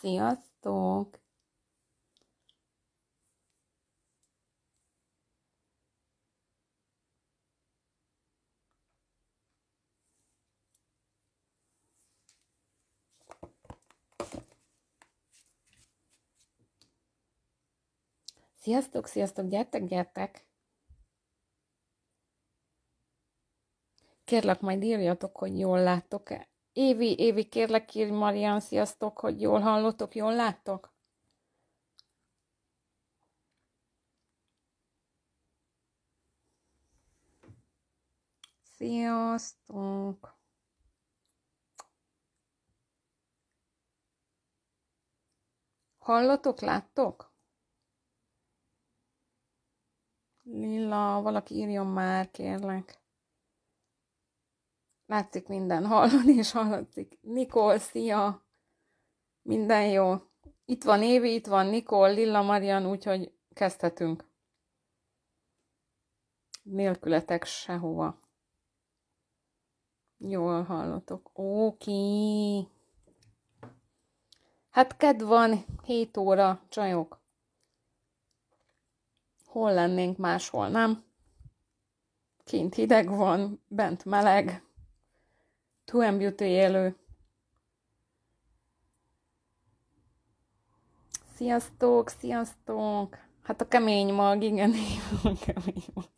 Sziasztok! Sziasztok, sziasztok, gyertek, gyertek! Kérlek, majd írjatok, hogy jól látok e Évi, Évi, kérlek, írj Marian, sziasztok, hogy jól hallottok, jól láttok? Sziasztok! Hallotok, láttok? Lilla, valaki írjon már, kérlek látszik minden, hallani és hallatszik. Nikol, szia! Minden jó. Itt van Évi, itt van Nikol, Lilla Marian, úgyhogy kezdhetünk. Nélkületek sehova. Jól hallotok. Oké. Hát kedv van, 7 óra, csajok. Hol lennénk máshol, nem? Kint hideg van, bent meleg. Tu en Beauty élő. Sziasztok, sziasztok! Hát a kemény mag, igen, a kemény mag.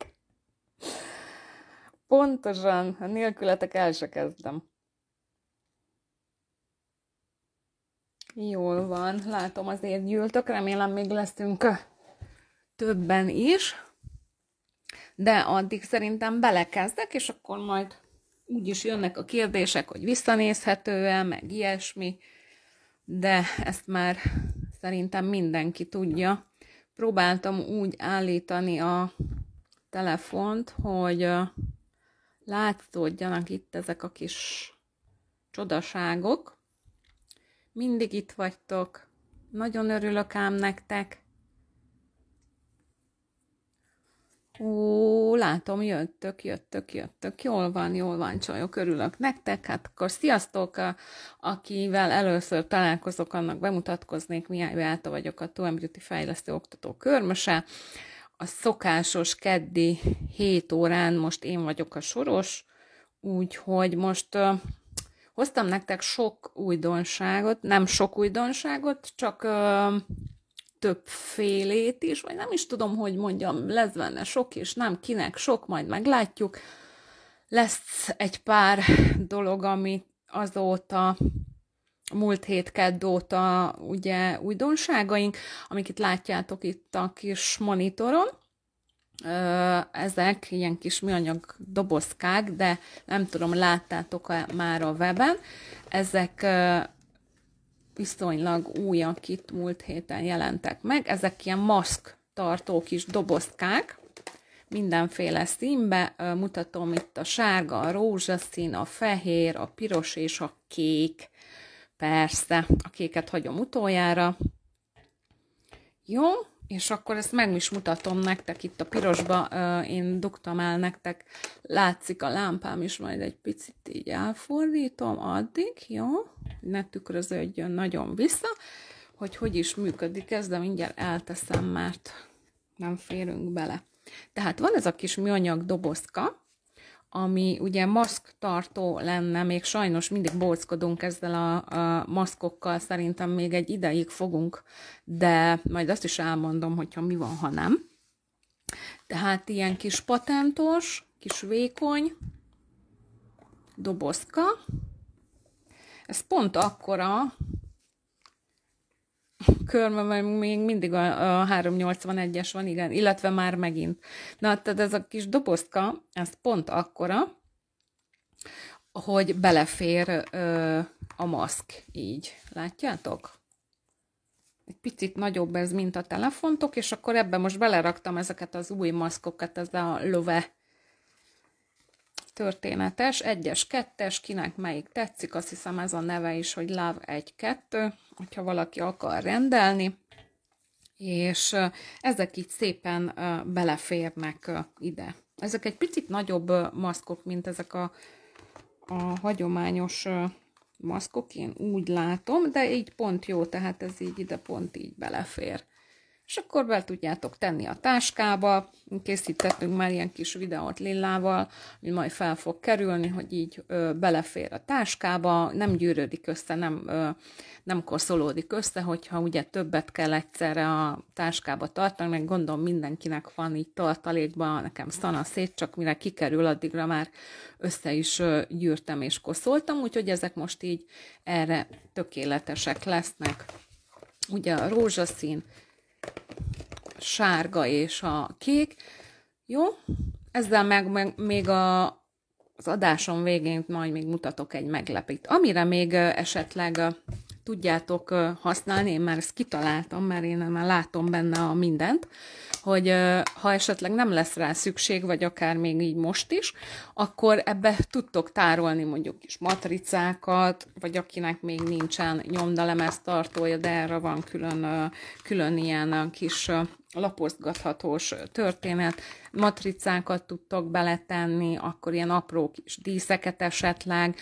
Pontosan, a nélkületek el se kezdem. Jól van, látom azért gyűltök, remélem még leszünk többen is. De addig szerintem belekezdek, és akkor majd úgy is jönnek a kérdések, hogy visszanézhető-e, meg ilyesmi, de ezt már szerintem mindenki tudja. Próbáltam úgy állítani a telefont, hogy látszódjanak itt ezek a kis csodaságok. Mindig itt vagytok, nagyon örülök ám nektek, Ó, látom, jöttök, jöttök, jöttök. Jól van, jól van, csajok, örülök nektek. Hát akkor sziasztok, a, akivel először találkozok, annak bemutatkoznék. Mihály Beáta vagyok, a Tuan Beauty fejlesztő oktató körmöse. A szokásos keddi 7 órán most én vagyok a soros, úgyhogy most uh, hoztam nektek sok újdonságot, nem sok újdonságot, csak uh, több félét is, vagy nem is tudom, hogy mondjam, lesz benne sok és nem kinek sok, majd meglátjuk. Lesz egy pár dolog, ami azóta múlt hét óta ugye újdonságaink, amik itt látjátok itt a kis monitoron. Ezek ilyen kis műanyag dobozkák, de nem tudom, láttátok -e már a weben. Ezek viszonylag újak itt múlt héten jelentek meg. Ezek ilyen maszk tartó kis dobozkák, mindenféle színbe. Mutatom itt a sárga, a rózsaszín, a fehér, a piros és a kék. Persze, a kéket hagyom utoljára. Jó, és akkor ezt meg is mutatom nektek itt a pirosba, én dugtam el nektek, látszik a lámpám is, majd egy picit így elfordítom addig, jó, ne tükröződjön nagyon vissza, hogy hogy is működik ez, de mindjárt elteszem, mert nem férünk bele. Tehát van ez a kis műanyag dobozka, ami ugye maszktartó tartó lenne, még sajnos mindig bolckodunk ezzel a, a maszkokkal, szerintem még egy ideig fogunk, de majd azt is elmondom, hogyha mi van, ha nem. Tehát ilyen kis patentos, kis vékony dobozka. Ez pont akkora, mert még mindig a, a 381-es van, igen, illetve már megint. Na, tehát ez a kis dobozka, ez pont akkora, hogy belefér ö, a maszk, így. Látjátok? Egy picit nagyobb ez, mint a telefontok, és akkor ebbe most beleraktam ezeket az új maszkokat, ez a love történetes, egyes, kettes, kinek melyik tetszik, azt hiszem ez a neve is, hogy Love 1-2, hogyha valaki akar rendelni, és ezek így szépen beleférnek ide. Ezek egy picit nagyobb maszkok, mint ezek a, a hagyományos maszkok, én úgy látom, de így pont jó, tehát ez így ide pont így belefér és akkor be tudjátok tenni a táskába. Készítettünk már ilyen kis videót lillával, ami majd fel fog kerülni, hogy így ö, belefér a táskába, nem gyűrődik össze, nem, ö, nem koszolódik össze, hogyha ugye többet kell egyszerre a táskába tartani, meg gondolom mindenkinek van így tartalékban, nekem szana szét, csak mire kikerül, addigra már össze is ö, gyűrtem és koszoltam, úgyhogy ezek most így erre tökéletesek lesznek. Ugye a rózsaszín, sárga és a kék. Jó, ezzel meg, meg még a, az adásom végén majd még mutatok egy meglepít. Amire még esetleg tudjátok használni, én már ezt kitaláltam, mert én már látom benne a mindent, hogy ha esetleg nem lesz rá szükség, vagy akár még így most is, akkor ebbe tudtok tárolni mondjuk kis matricákat, vagy akinek még nincsen nyomdalemez tartója, de erre van külön, külön ilyen kis lapozgathatós történet, matricákat tudtok beletenni, akkor ilyen apró kis díszeket esetleg,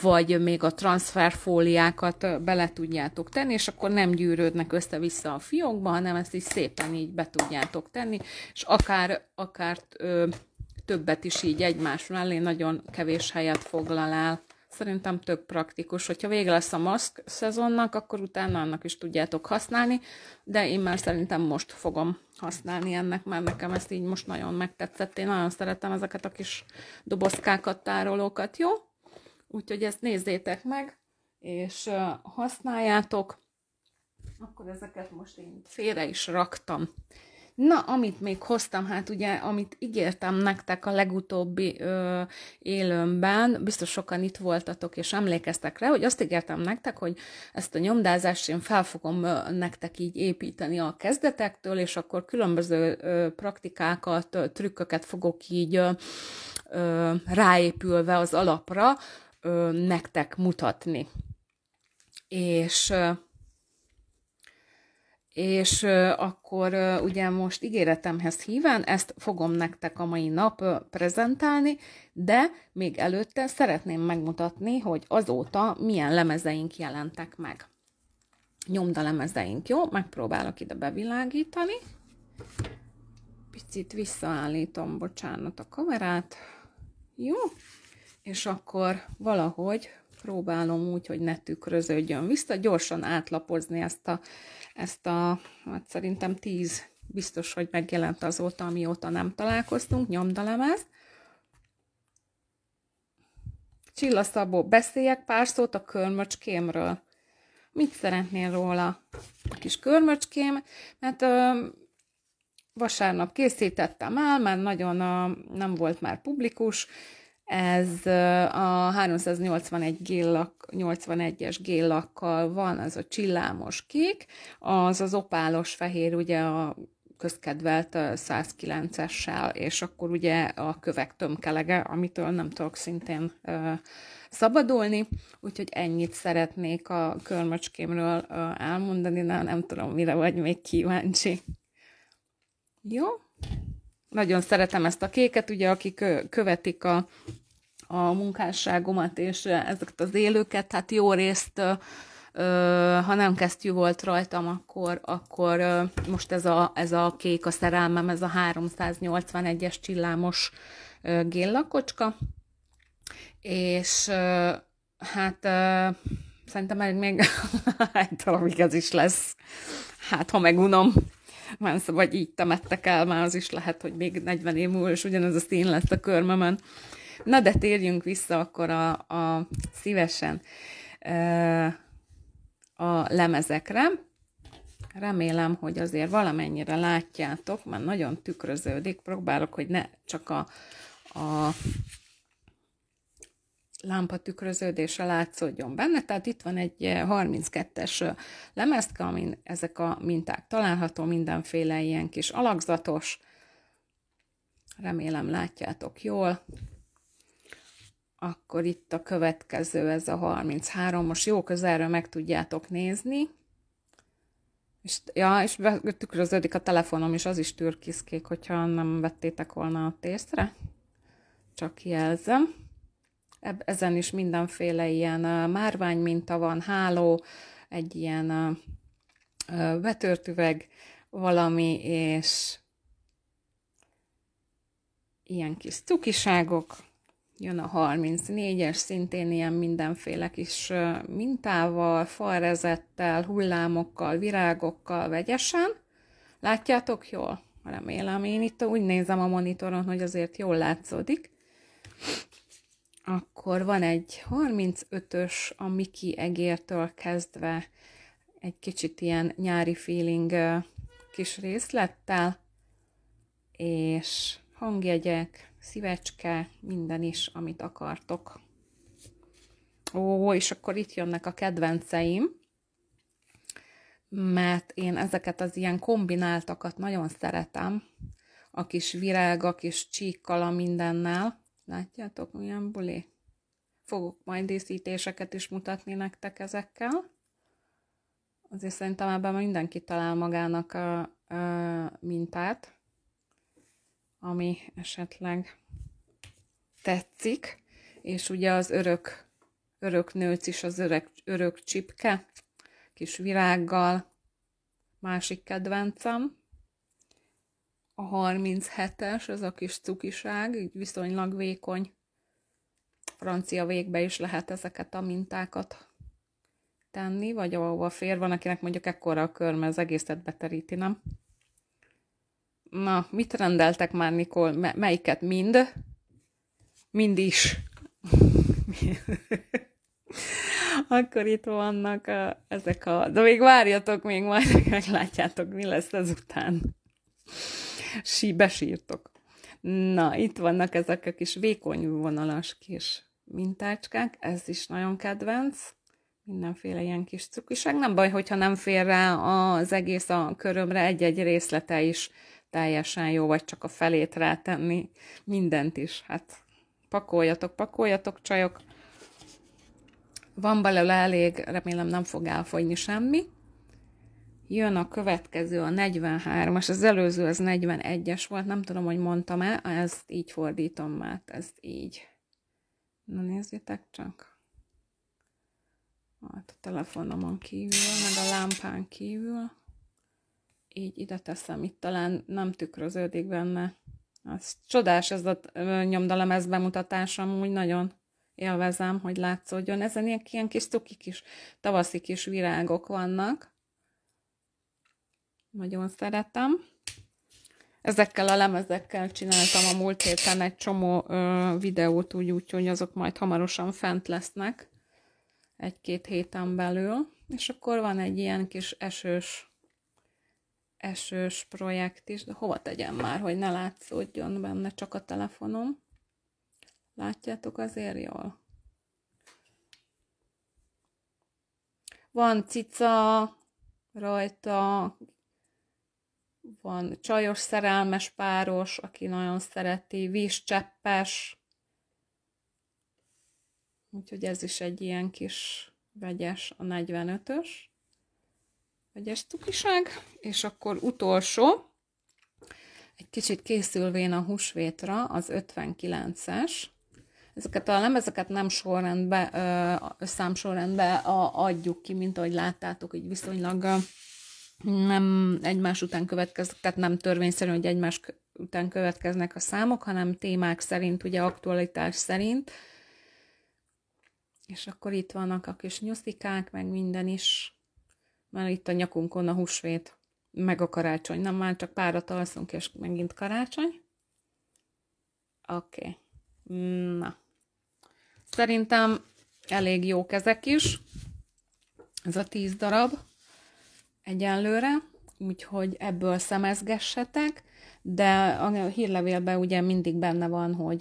vagy még a transferfóliákat bele tudjátok tenni, és akkor nem gyűrődnek össze-vissza a fiókba, hanem ezt így szépen így be tudjátok tudok tenni, és akár, akár ö, többet is így egymás mellé nagyon kevés helyet foglal el. Szerintem tök praktikus, hogyha vége lesz a maszk szezonnak, akkor utána annak is tudjátok használni, de én már szerintem most fogom használni ennek, mert nekem ezt így most nagyon megtetszett. Én nagyon szeretem ezeket a kis dobozkákat, tárolókat, jó? Úgyhogy ezt nézzétek meg, és használjátok. Akkor ezeket most én félre is raktam. Na, amit még hoztam, hát ugye, amit ígértem nektek a legutóbbi ö, élőmben, biztos sokan itt voltatok és emlékeztek rá, hogy azt ígértem nektek, hogy ezt a nyomdázást én fel fogom ö, nektek így építeni a kezdetektől, és akkor különböző ö, praktikákat, ö, trükköket fogok így ö, ö, ráépülve az alapra ö, nektek mutatni. És... Ö, és akkor ugye most ígéretemhez híven ezt fogom nektek a mai nap prezentálni, de még előtte szeretném megmutatni, hogy azóta milyen lemezeink jelentek meg. lemezeink, jó? Megpróbálok ide bevilágítani. Picit visszaállítom, bocsánat, a kamerát. Jó? És akkor valahogy próbálom úgy, hogy ne tükröződjön vissza, gyorsan átlapozni ezt a, ezt a hát szerintem 10 biztos, hogy megjelent azóta, amióta nem találkoztunk, nyomdalemez. Csilla Szabó, beszéljek pár szót a körmöcskémről. Mit szeretnél róla? A kis körmöcském, mert ö, vasárnap készítettem el, mert nagyon a, nem volt már publikus, ez a 381 81-es géllakkal van, az a csillámos kék, az az opálos fehér, ugye a közkedvelt 109-essel, és akkor ugye a kövek tömkelege, amitől nem tudok szintén ö, szabadulni, úgyhogy ennyit szeretnék a körmöcskémről ö, elmondani, de nem tudom, mire vagy még kíváncsi. Jó? Nagyon szeretem ezt a kéket, ugye akik követik a, a munkásságomat és ezeket az élőket, hát jó részt ha nem kesztyű volt rajtam, akkor, akkor most ez a, ez a kék a szerelmem, ez a 381-es csillámos géllakocska, és hát szerintem még egy talán ez is lesz, hát ha megunom van, szóval, vagy így temettek el, már az is lehet, hogy még 40 év múlva, és ugyanaz a szín lesz a körmemen. Na de térjünk vissza akkor a, a szívesen a lemezekre. Remélem, hogy azért valamennyire látjátok, mert nagyon tükröződik. Próbálok, hogy ne csak a, a lámpatükröződése látszódjon benne, tehát itt van egy 32-es eh, eh, lemezke, amin ezek a minták található, mindenféle ilyen kis alakzatos, remélem látjátok jól, akkor itt a következő, ez a 33, most jó közelről meg tudjátok nézni, és, ja, és tükröződik a telefonom, és az is türkiszkék, hogyha nem vettétek volna a észre. Csak jelzem ezen is mindenféle ilyen márvány minta van, háló, egy ilyen vetörtüveg valami, és ilyen kis cukiságok, jön a 34-es, szintén ilyen mindenféle kis mintával, falrezettel, hullámokkal, virágokkal, vegyesen. Látjátok jól? Remélem, én itt úgy nézem a monitoron, hogy azért jól látszódik. Akkor van egy 35-ös a Miki egértől kezdve egy kicsit ilyen nyári feeling kis részlettel, és hangjegyek, szívecske, minden is, amit akartok. Ó, és akkor itt jönnek a kedvenceim, mert én ezeket az ilyen kombináltakat nagyon szeretem, a kis virág, a kis csíkkal, a mindennel, Látjátok, milyen buli? Fogok majd díszítéseket is mutatni nektek ezekkel. Azért szerintem ebben mindenki talál magának a, a mintát, ami esetleg tetszik. És ugye az örök, örök nőc is az örök, örök csipke, kis virággal, másik kedvencem a 37-es, ez a kis cukiság, viszonylag vékony francia végbe is lehet ezeket a mintákat tenni, vagy ahova fér van, akinek mondjuk ekkora a körme, az egészet beteríti, nem? Na, mit rendeltek már, Nikol? M- melyiket? Mind? Mind is. Akkor itt vannak a, ezek a... De még várjatok, még majd meglátjátok, mi lesz ezután sí, besírtok. Na, itt vannak ezek a kis vékony vonalas kis mintácskák, ez is nagyon kedvenc. Mindenféle ilyen kis cukiság. Nem baj, hogyha nem fér rá az egész a körömre, egy-egy részlete is teljesen jó, vagy csak a felét rátenni, mindent is. Hát pakoljatok, pakoljatok, csajok. Van belőle elég, remélem nem fog elfogyni semmi. Jön a következő, a 43-as, az előző az 41-es volt, nem tudom, hogy mondtam-e, ezt így fordítom már, ezt így. Na nézzétek csak. Hát a telefonomon kívül, meg a lámpán kívül. Így ide teszem, itt talán nem tükröződik benne. Az csodás ez a nyomdalemez bemutatásom, úgy nagyon élvezem, hogy látszódjon. Ezen ilyen, ilyen kis cuki kis tavaszi kis virágok vannak. Nagyon szeretem. Ezekkel a lemezekkel csináltam a múlt héten egy csomó ö, videót, úgy, úgy, hogy azok majd hamarosan fent lesznek egy-két héten belül. És akkor van egy ilyen kis esős, esős projekt is, de hova tegyem már, hogy ne látszódjon benne csak a telefonom. Látjátok azért jól? Van cica rajta, van csajos szerelmes páros, aki nagyon szereti, vízcseppes. Úgyhogy ez is egy ilyen kis vegyes, a 45-ös vegyes tukiság. És akkor utolsó, egy kicsit készülvén a húsvétra, az 59-es. Ezeket a lemezeket nem sorrendbe, számsorrendbe adjuk ki, mint ahogy láttátok, így viszonylag nem egymás után következnek, tehát nem törvényszerű, hogy egymás után következnek a számok, hanem témák szerint, ugye aktualitás szerint. És akkor itt vannak a kis nyuszikák, meg minden is, mert itt a nyakunkon a húsvét, meg a karácsony. Nem már csak párat alszunk, és megint karácsony. Oké. Okay. Na. Szerintem elég jó ezek is. Ez a tíz darab egyenlőre, úgyhogy ebből szemezgessetek, de a hírlevélben ugye mindig benne van, hogy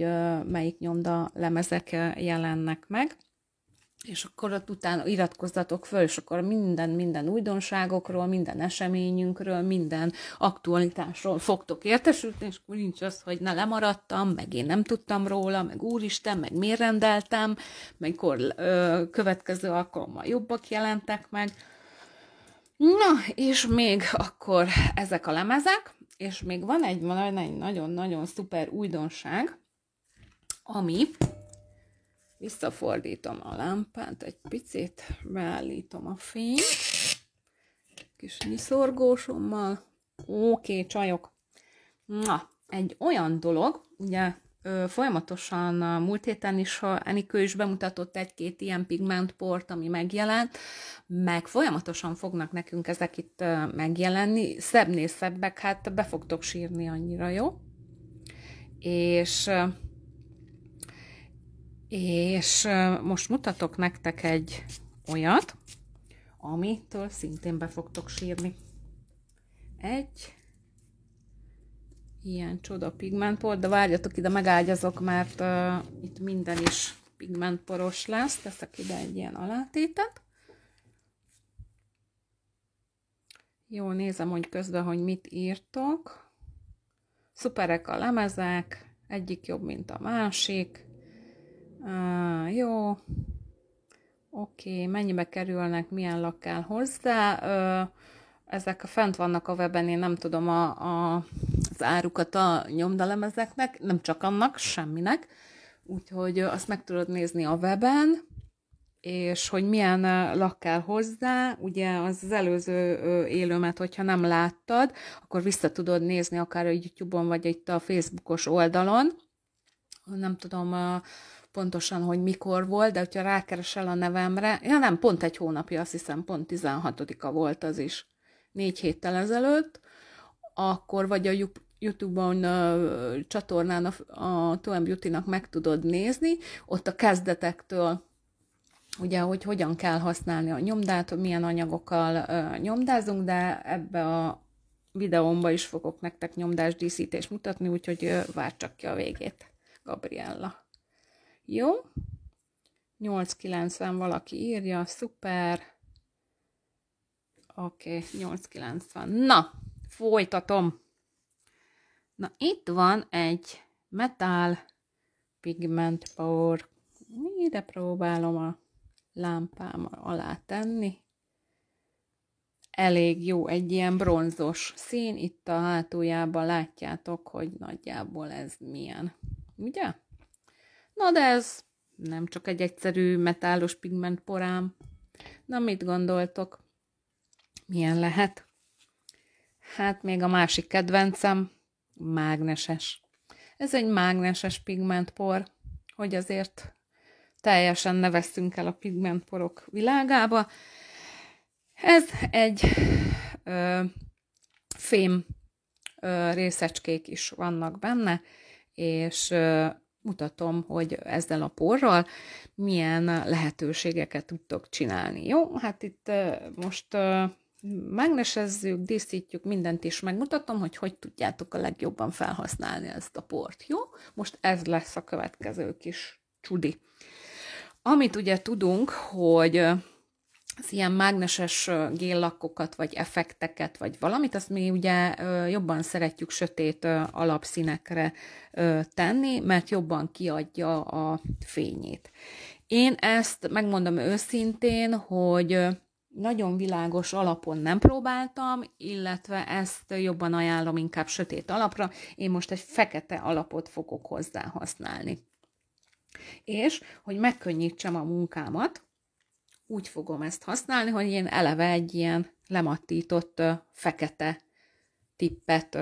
melyik nyomda lemezek jelennek meg, és akkor ott utána iratkozzatok föl, és akkor minden, minden újdonságokról, minden eseményünkről, minden aktualitásról fogtok értesülni, és akkor nincs az, hogy ne lemaradtam, meg én nem tudtam róla, meg úristen, meg miért rendeltem, meg akkor ö, következő alkalommal jobbak jelentek meg, Na, és még akkor ezek a lemezek, és még van egy nagyon-nagyon szuper újdonság, ami, visszafordítom a lámpát egy picit, beállítom a fényt, kis nyiszorgósommal, oké, okay, csajok. Na, egy olyan dolog, ugye folyamatosan múlt héten is Enikő is bemutatott egy-két ilyen pigmentport, ami megjelent, meg folyamatosan fognak nekünk ezek itt megjelenni, szebbnél szebbek, hát be fogtok sírni annyira, jó? És, és most mutatok nektek egy olyat, amitől szintén be fogtok sírni. Egy, ilyen csoda pigmentpor, de várjatok ide, megágyazok, mert uh, itt minden is pigmentporos lesz. Teszek ide egy ilyen alátétet. Jó, nézem, hogy közben, hogy mit írtok. Szuperek a lemezek, egyik jobb, mint a másik. Uh, jó. Oké, okay. mennyibe kerülnek, milyen lak kell hozzá. Uh, ezek a fent vannak a weben, én nem tudom a, a, az árukat a nyomdalemezeknek, nem csak annak, semminek. Úgyhogy azt meg tudod nézni a weben, és hogy milyen lak kell hozzá, ugye az, az előző élőmet, hogyha nem láttad, akkor vissza tudod nézni akár a YouTube-on, vagy itt a Facebookos oldalon. Nem tudom pontosan, hogy mikor volt, de hogyha rákeresel a nevemre, ja nem, pont egy hónapja, azt hiszem pont 16-a volt az is négy héttel ezelőtt, akkor vagy a YouTube-on a csatornán a, a Toem Beauty-nak meg tudod nézni, ott a kezdetektől ugye, hogy hogyan kell használni a nyomdát, milyen anyagokkal nyomdázunk, de ebbe a videómba is fogok nektek nyomdás díszítést mutatni, úgyhogy vár csak ki a végét, Gabriella. Jó? 8.90 valaki írja, szuper! Oké, okay, 890. Na, folytatom. Na, itt van egy metál pigment power. Ide próbálom a lámpám alá tenni. Elég jó, egy ilyen bronzos szín. Itt a hátuljában látjátok, hogy nagyjából ez milyen. Ugye? Na de ez nem csak egy egyszerű metálos pigment porám. Na mit gondoltok? Milyen lehet? Hát még a másik kedvencem, mágneses. Ez egy mágneses pigmentpor, hogy azért teljesen ne veszünk el a pigmentporok világába. Ez egy ö, fém ö, részecskék is vannak benne, és ö, mutatom, hogy ezzel a porral milyen lehetőségeket tudtok csinálni. Jó, hát itt ö, most... Ö, megnesezzük, díszítjük, mindent is megmutatom, hogy hogy tudjátok a legjobban felhasználni ezt a port, jó? Most ez lesz a következő kis csudi. Amit ugye tudunk, hogy az ilyen mágneses géllakokat, vagy effekteket, vagy valamit, azt mi ugye jobban szeretjük sötét alapszínekre tenni, mert jobban kiadja a fényét. Én ezt megmondom őszintén, hogy nagyon világos alapon nem próbáltam, illetve ezt jobban ajánlom inkább sötét alapra. Én most egy fekete alapot fogok hozzá használni. És, hogy megkönnyítsem a munkámat, úgy fogom ezt használni, hogy én eleve egy ilyen lemattított fekete tippet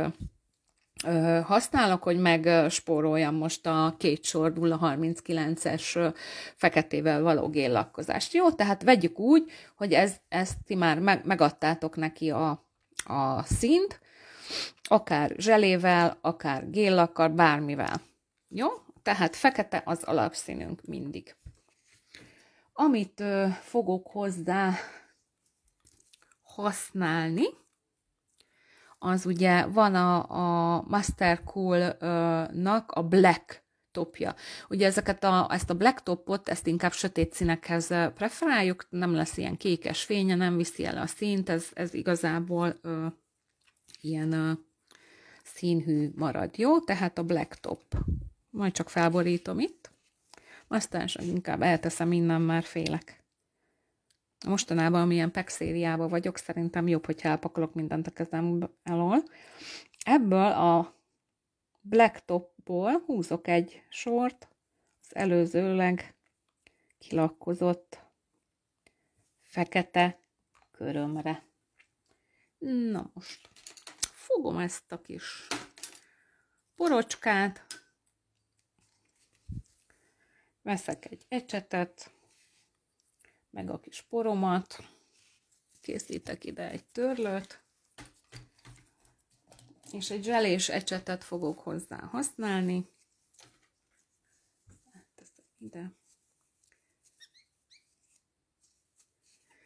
használok, hogy megspóroljam most a két sor 039-es feketével való géllakkozást. Jó, tehát vegyük úgy, hogy ez, ezt ti már meg, megadtátok neki a, a szint, akár zselével, akár géllakkal, bármivel. Jó? Tehát fekete az alapszínünk mindig. Amit ö, fogok hozzá használni, az ugye van a, a Master Cool-nak a Black topja. Ugye ezeket a, ezt a black topot, ezt inkább sötét színekhez preferáljuk, nem lesz ilyen kékes fénye, nem viszi el a színt, ez, ez igazából ö, ilyen ö, színhű marad, jó? Tehát a black top. Majd csak felborítom itt. Aztán inkább elteszem innen, már félek mostanában, amilyen pexériában vagyok, szerintem jobb, hogyha elpakolok mindent a kezem elől. Ebből a blacktopból húzok egy sort, az előzőleg kilakkozott fekete körömre. Na most fogom ezt a kis porocskát, veszek egy ecsetet, meg a kis poromat. Készítek ide egy törlőt, és egy zselés ecsetet fogok hozzá használni. Hát ide.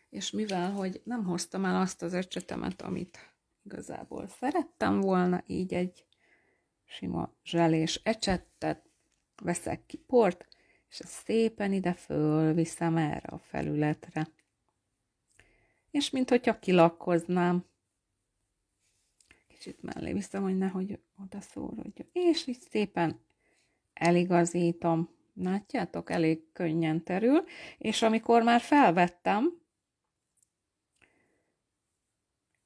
És mivel, hogy nem hoztam el azt az ecsetemet, amit igazából szerettem volna, így egy sima zselés ecsettet, veszek ki port, és ez szépen ide fölviszem erre a felületre. És mint hogyha kilakkoznám. Kicsit mellé viszem, hogy nehogy oda szórodjon. És így szépen eligazítom. Látjátok, elég könnyen terül, és amikor már felvettem,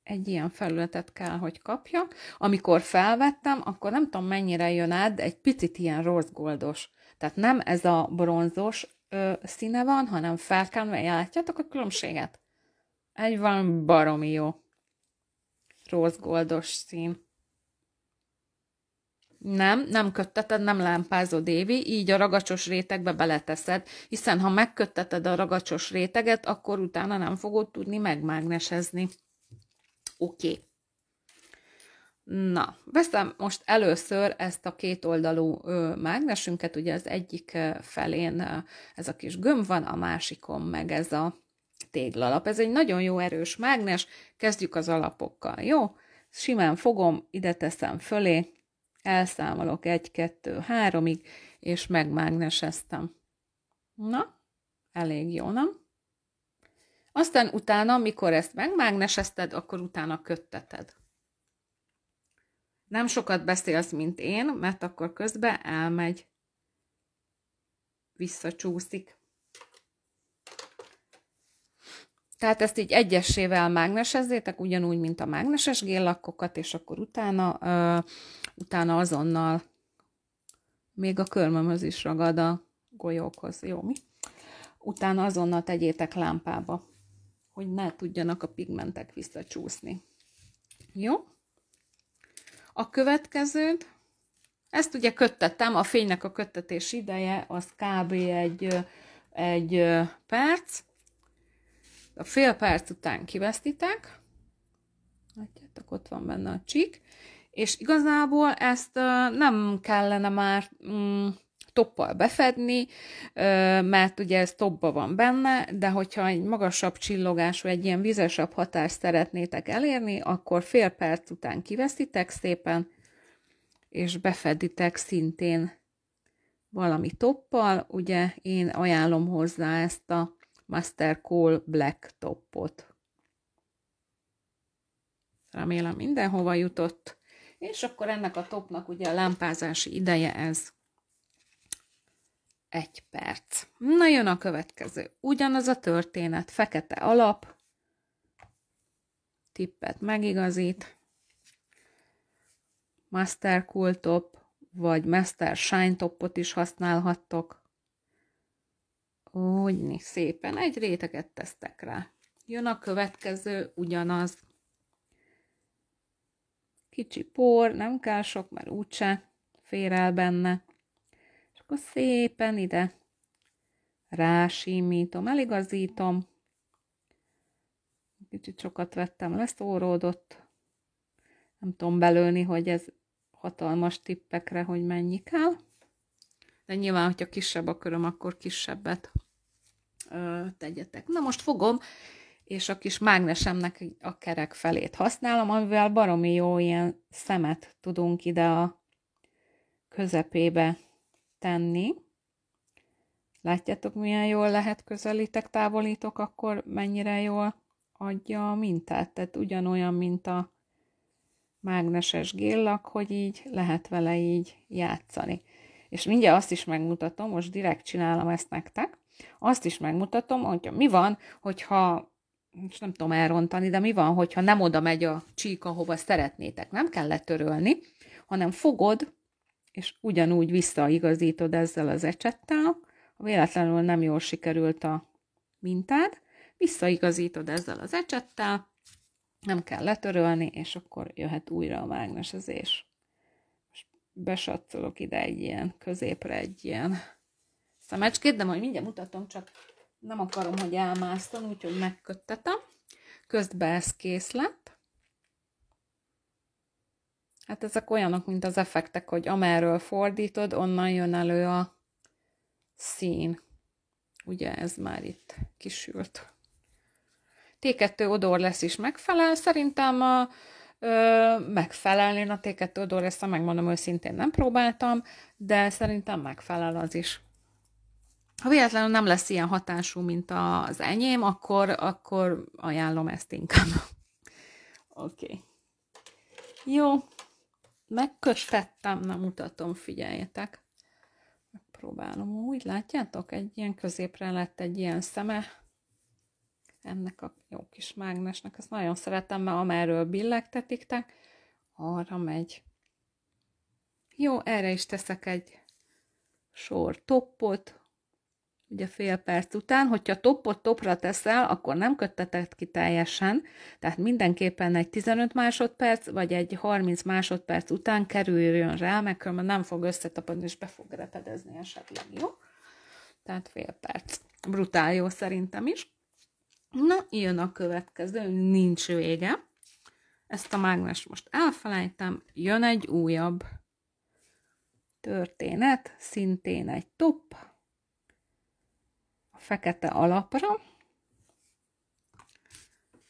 egy ilyen felületet kell, hogy kapjak. Amikor felvettem, akkor nem tudom mennyire jön át, de egy picit ilyen rossz goldos tehát nem ez a bronzos ö, színe van, hanem felkámva, látjátok a különbséget? Egy van baromi jó. Rózgoldos szín. Nem, nem kötteted, nem lámpázod, Évi, így a ragacsos rétegbe beleteszed, hiszen ha megkötteted a ragacsos réteget, akkor utána nem fogod tudni megmágnesezni. Oké. Okay. Na, veszem most először ezt a kétoldalú mágnesünket, ugye az egyik felén ez a kis gömb van, a másikon meg ez a téglalap. Ez egy nagyon jó erős mágnes, kezdjük az alapokkal, jó? Simán fogom, ide teszem fölé, elszámolok egy kettő háromig, és megmágneseztem. Na, elég jó, nem? Aztán utána, mikor ezt megmágnesezted, akkor utána kötteted. Nem sokat beszélsz, mint én, mert akkor közben elmegy. Visszacsúszik. Tehát ezt így egyesével mágnesezzétek, ugyanúgy, mint a mágneses géllakkokat, és akkor utána, ö, utána azonnal még a körmömöz is ragad a golyókhoz. Jó, mi? Utána azonnal tegyétek lámpába, hogy ne tudjanak a pigmentek visszacsúszni. Jó? A következőt, ezt ugye köttettem, a fénynek a köttetés ideje az kb. egy, egy perc. A fél perc után kivesztitek. Látjátok, ott van benne a csík. És igazából ezt nem kellene már... Mm, toppal befedni, mert ugye ez topba van benne, de hogyha egy magasabb csillogású, egy ilyen vizesebb hatást szeretnétek elérni, akkor fél perc után kiveszitek szépen, és befeditek szintén valami toppal, ugye én ajánlom hozzá ezt a Master Call Black toppot. Remélem mindenhova jutott. És akkor ennek a topnak ugye a lámpázási ideje ez egy perc. Na jön a következő. Ugyanaz a történet, fekete alap, tippet megigazít, Master Cool Top, vagy Master Shine Topot is használhattok. Úgy szépen, egy réteget tesztek rá. Jön a következő, ugyanaz. Kicsi por, nem kell sok, mert úgyse fér el benne akkor szépen ide rásimítom, eligazítom. Kicsit sokat vettem, óródott. Nem tudom belőni, hogy ez hatalmas tippekre, hogy mennyi kell. De nyilván, hogyha kisebb a köröm, akkor kisebbet ö, tegyetek. Na most fogom, és a kis mágnesemnek a kerek felét használom, amivel baromi jó ilyen szemet tudunk ide a közepébe tenni. Látjátok, milyen jól lehet közelítek, távolítok, akkor mennyire jól adja a mintát. Tehát ugyanolyan, mint a mágneses géllak, hogy így lehet vele így játszani. És mindjárt azt is megmutatom, most direkt csinálom ezt nektek, azt is megmutatom, hogy mi van, hogyha most nem tudom elrontani, de mi van, hogyha nem oda megy a csík, ahova szeretnétek. Nem kell letörölni, hanem fogod, és ugyanúgy visszaigazítod ezzel az ecsettel, ha véletlenül nem jól sikerült a mintád, visszaigazítod ezzel az ecsettel, nem kell letörölni, és akkor jöhet újra a mágnesezés. Most besatszolok ide egy ilyen, középre egy ilyen szemecskét, de majd mindjárt mutatom, csak nem akarom, hogy elmásztam, úgyhogy megköttetem. Közben ez kész lett. Hát ezek olyanok, mint az effektek, hogy amerről fordítod, onnan jön elő a szín. Ugye ez már itt kisült. T2 odor lesz is megfelel. Szerintem a, megfelelni a T2 odor lesz, megmondom őszintén nem próbáltam, de szerintem megfelel az is. Ha véletlenül nem lesz ilyen hatású, mint az enyém, akkor, akkor ajánlom ezt inkább. Oké. Okay. Jó, megköstettem, nem mutatom, figyeljetek. Megpróbálom úgy, látjátok? Egy ilyen középre lett egy ilyen szeme. Ennek a jó kis mágnesnek, ezt nagyon szeretem, mert amerről billegtetiktek, arra megy. Jó, erre is teszek egy sor toppot, ugye fél perc után, hogyha topot topra teszel, akkor nem kötteted ki teljesen, tehát mindenképpen egy 15 másodperc, vagy egy 30 másodperc után kerüljön rá, mert különben nem fog összetapadni, és be fog repedezni esetleg, jó? Tehát fél perc. Brutál jó szerintem is. Na, jön a következő, nincs vége. Ezt a mágnest most elfelejtem, jön egy újabb történet, szintén egy top, fekete alapra,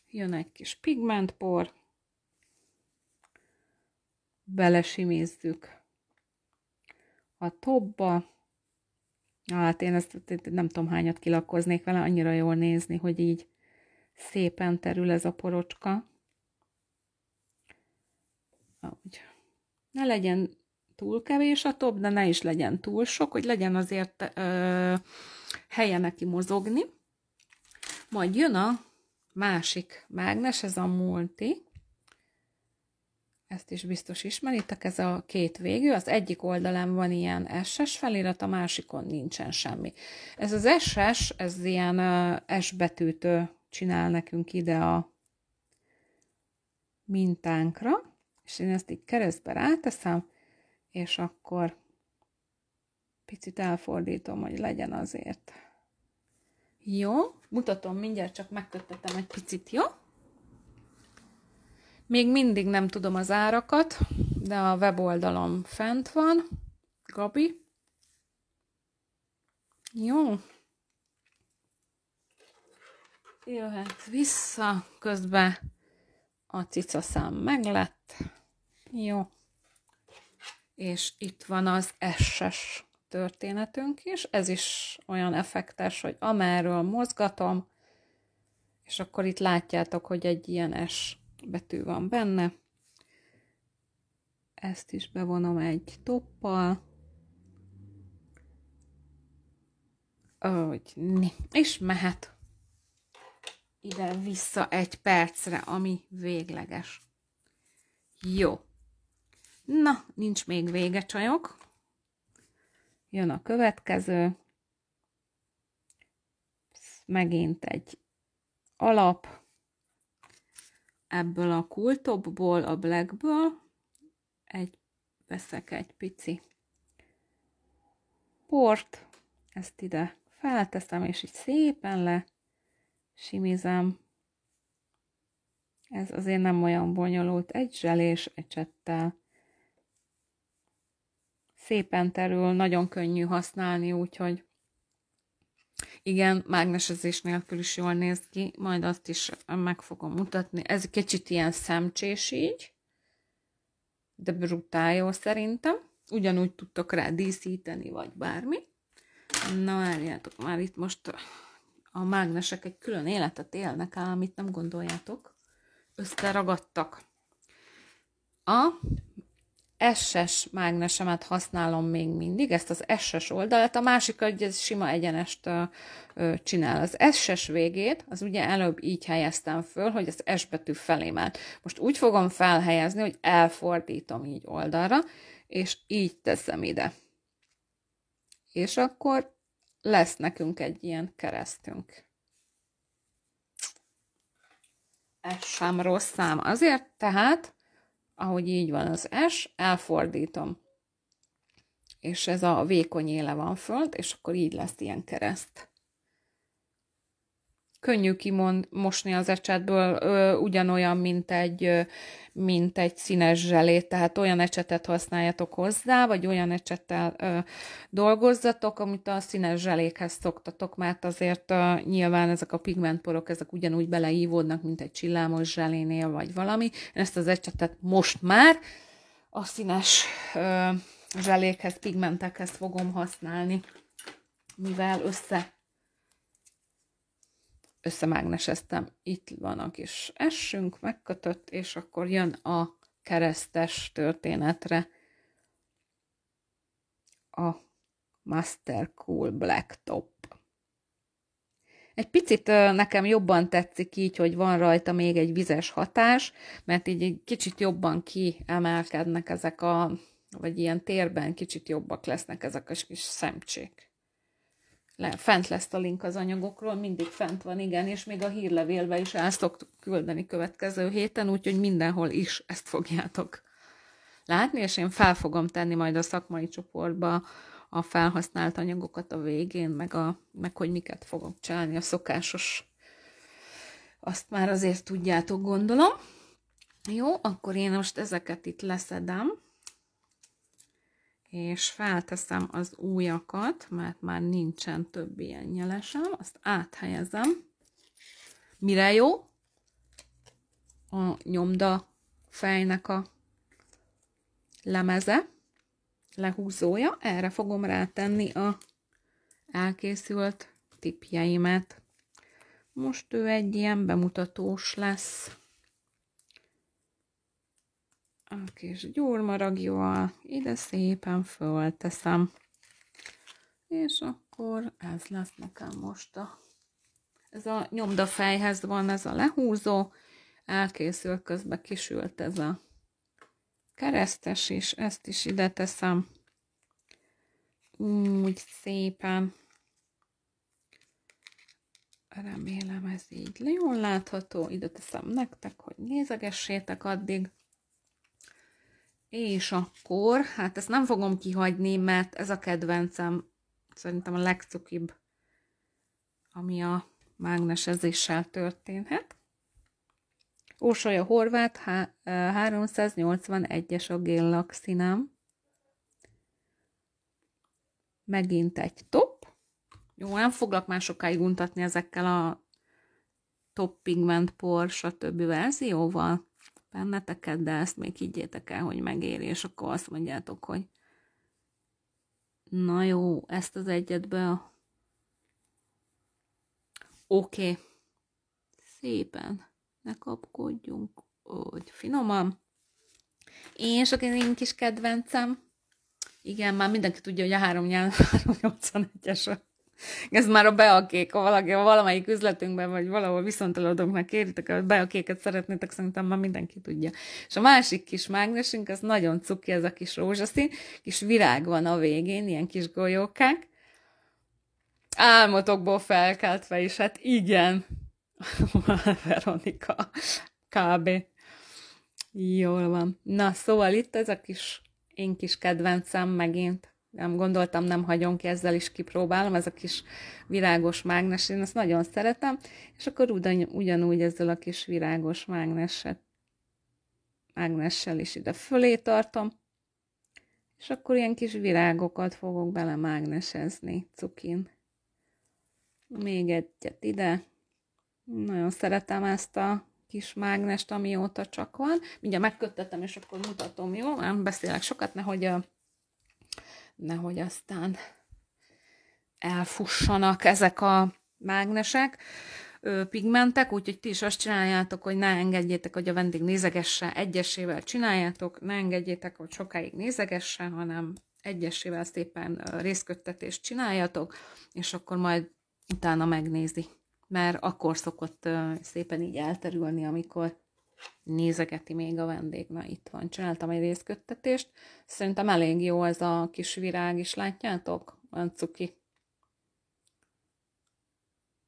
jön egy kis pigmentpor, belesimízzük a topba. hát én ezt nem tudom hányat kilakoznék vele, annyira jól nézni, hogy így szépen terül ez a porocska. Úgy. Ne legyen túl kevés a top, de ne is legyen túl sok, hogy legyen azért ö, helye neki mozogni. Majd jön a másik mágnes, ez a multi. Ezt is biztos ismeritek, ez a két végű. Az egyik oldalán van ilyen SS felirat, a másikon nincsen semmi. Ez az SS, ez ilyen S betűt csinál nekünk ide a mintánkra, és én ezt így keresztbe ráteszem, és akkor Picit elfordítom, hogy legyen azért. Jó, mutatom mindjárt, csak megköttetem egy picit, jó? Még mindig nem tudom az árakat, de a weboldalom fent van. Gabi. Jó. Jöhet vissza, közben a szám meglett. Jó. És itt van az SS történetünk is. Ez is olyan effektes, hogy amerről mozgatom, és akkor itt látjátok, hogy egy ilyen S betű van benne. Ezt is bevonom egy toppal. Hogy És mehet ide-vissza egy percre, ami végleges. Jó. Na, nincs még vége, csajok. Jön a következő. Megint egy alap. Ebből a kultopból, a blackből egy, veszek egy pici port, ezt ide felteszem, és így szépen le simizem. Ez azért nem olyan bonyolult, egy zselés csettel, szépen terül, nagyon könnyű használni, úgyhogy igen, mágnesezés nélkül is jól néz ki, majd azt is meg fogom mutatni. Ez kicsit ilyen szemcsés így, de brutál jó szerintem. Ugyanúgy tudtok rá díszíteni, vagy bármi. Na, várjátok már itt most a mágnesek egy külön életet élnek el, amit nem gondoljátok. Összeragadtak. A SS mágnesemet használom még mindig, ezt az SS oldalát, a másik egy sima egyenest csinál. Az SS végét, az ugye előbb így helyeztem föl, hogy az S betű felé ment. Most úgy fogom felhelyezni, hogy elfordítom így oldalra, és így teszem ide. És akkor lesz nekünk egy ilyen keresztünk. Ez sem rossz szám. Azért tehát ahogy így van az S, elfordítom. És ez a vékony éle van föld, és akkor így lesz ilyen kereszt könnyű kimond mosni az ecsetből ö, ugyanolyan, mint egy, ö, mint egy színes zselét, tehát olyan ecsetet használjatok hozzá, vagy olyan ecsettel ö, dolgozzatok, amit a színes zselékhez szoktatok, mert azért ö, nyilván ezek a pigmentporok, ezek ugyanúgy beleívódnak, mint egy csillámos zselénél, vagy valami. Én ezt az ecsetet most már a színes ö, zselékhez, pigmentekhez fogom használni, mivel össze összemágneseztem. Itt van a kis essünk, megkötött, és akkor jön a keresztes történetre a Master Cool Black Top. Egy picit nekem jobban tetszik így, hogy van rajta még egy vizes hatás, mert így egy kicsit jobban kiemelkednek ezek a, vagy ilyen térben kicsit jobbak lesznek ezek a kis szemcsék. Le, fent lesz a link az anyagokról, mindig fent van, igen, és még a hírlevélbe is el szoktuk küldeni következő héten, úgyhogy mindenhol is ezt fogjátok látni, és én fel fogom tenni majd a szakmai csoportba a felhasznált anyagokat a végén, meg, a, meg hogy miket fogok csinálni, a szokásos azt már azért tudjátok, gondolom. Jó, akkor én most ezeket itt leszedem és felteszem az újakat, mert már nincsen több ilyen nyelesem, azt áthelyezem. Mire jó? A nyomda fejnek a lemeze, lehúzója, erre fogom rátenni a elkészült tipjeimet. Most ő egy ilyen bemutatós lesz a kis gyúrmaragjóval ide szépen fölteszem. És akkor ez lesz nekem most a... Ez a nyomdafejhez van ez a lehúzó, elkészül közben kisült ez a keresztes is, ezt is ide teszem. Úgy szépen. Remélem ez így jól látható. Ide teszem nektek, hogy nézegessétek addig. És akkor, hát ezt nem fogom kihagyni, mert ez a kedvencem, szerintem a legcukibb, ami a mágnesezéssel történhet. Ósolya Horvát, 381-es a géllak színem. Megint egy top. Jó, nem foglak már sokáig untatni ezekkel a top pigment por, stb. verzióval benneteket, de ezt még higgyétek el, hogy megéri, és akkor azt mondjátok, hogy na jó, ezt az egyetbe oké, okay. szépen ne kapkodjunk, hogy finoman. És aki én kis kedvencem, igen, már mindenki tudja, hogy a 381-es Ez már a beakék, ha valaki, valamelyik üzletünkben, vagy valahol viszonteladóknak kéritek, a beakéket szeretnétek, szerintem már mindenki tudja. És a másik kis mágnesünk, az nagyon cuki, ez a kis rózsaszín, kis virág van a végén, ilyen kis golyókák. Álmotokból felkeltve is, hát igen. Veronika, kb. Jól van. Na, szóval itt ez a kis én kis kedvencem megint nem gondoltam, nem hagyom ki, ezzel is kipróbálom, ez a kis virágos mágnes, én ezt nagyon szeretem, és akkor ugyan, ugyanúgy ezzel a kis virágos mágneset, mágnessel is ide fölé tartom, és akkor ilyen kis virágokat fogok bele mágnesezni cukin. Még egyet ide. Nagyon szeretem ezt a kis mágnest, amióta csak van. Mindjárt megköttetem, és akkor mutatom, jó? Nem beszélek sokat, nehogy a nehogy aztán elfussanak ezek a mágnesek, pigmentek, úgyhogy ti is azt csináljátok, hogy ne engedjétek, hogy a vendég nézegesse, egyesével csináljátok, ne engedjétek, hogy sokáig nézegesse, hanem egyesével szépen részköttetést csináljatok, és akkor majd utána megnézi, mert akkor szokott szépen így elterülni, amikor nézegeti még a vendég. Na itt van, csináltam egy részköttetést. Szerintem elég jó ez a kis virág is, látjátok? Olyan cuki.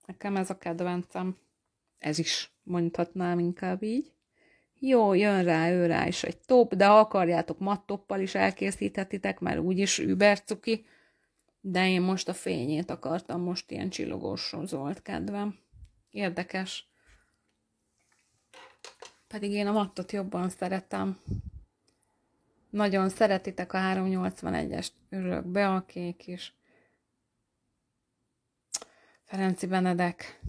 Nekem ez a kedvencem. Ez is mondhatnám inkább így. Jó, jön rá, ő rá is egy top, de ha akarjátok mattoppal is elkészíthetitek, mert úgyis übercuki. De én most a fényét akartam, most ilyen csillogós zolt kedvem. Érdekes. Pedig én a mattot jobban szeretem. Nagyon szeretitek a 381-est. Örülök be a kék is. Ferenci Benedek.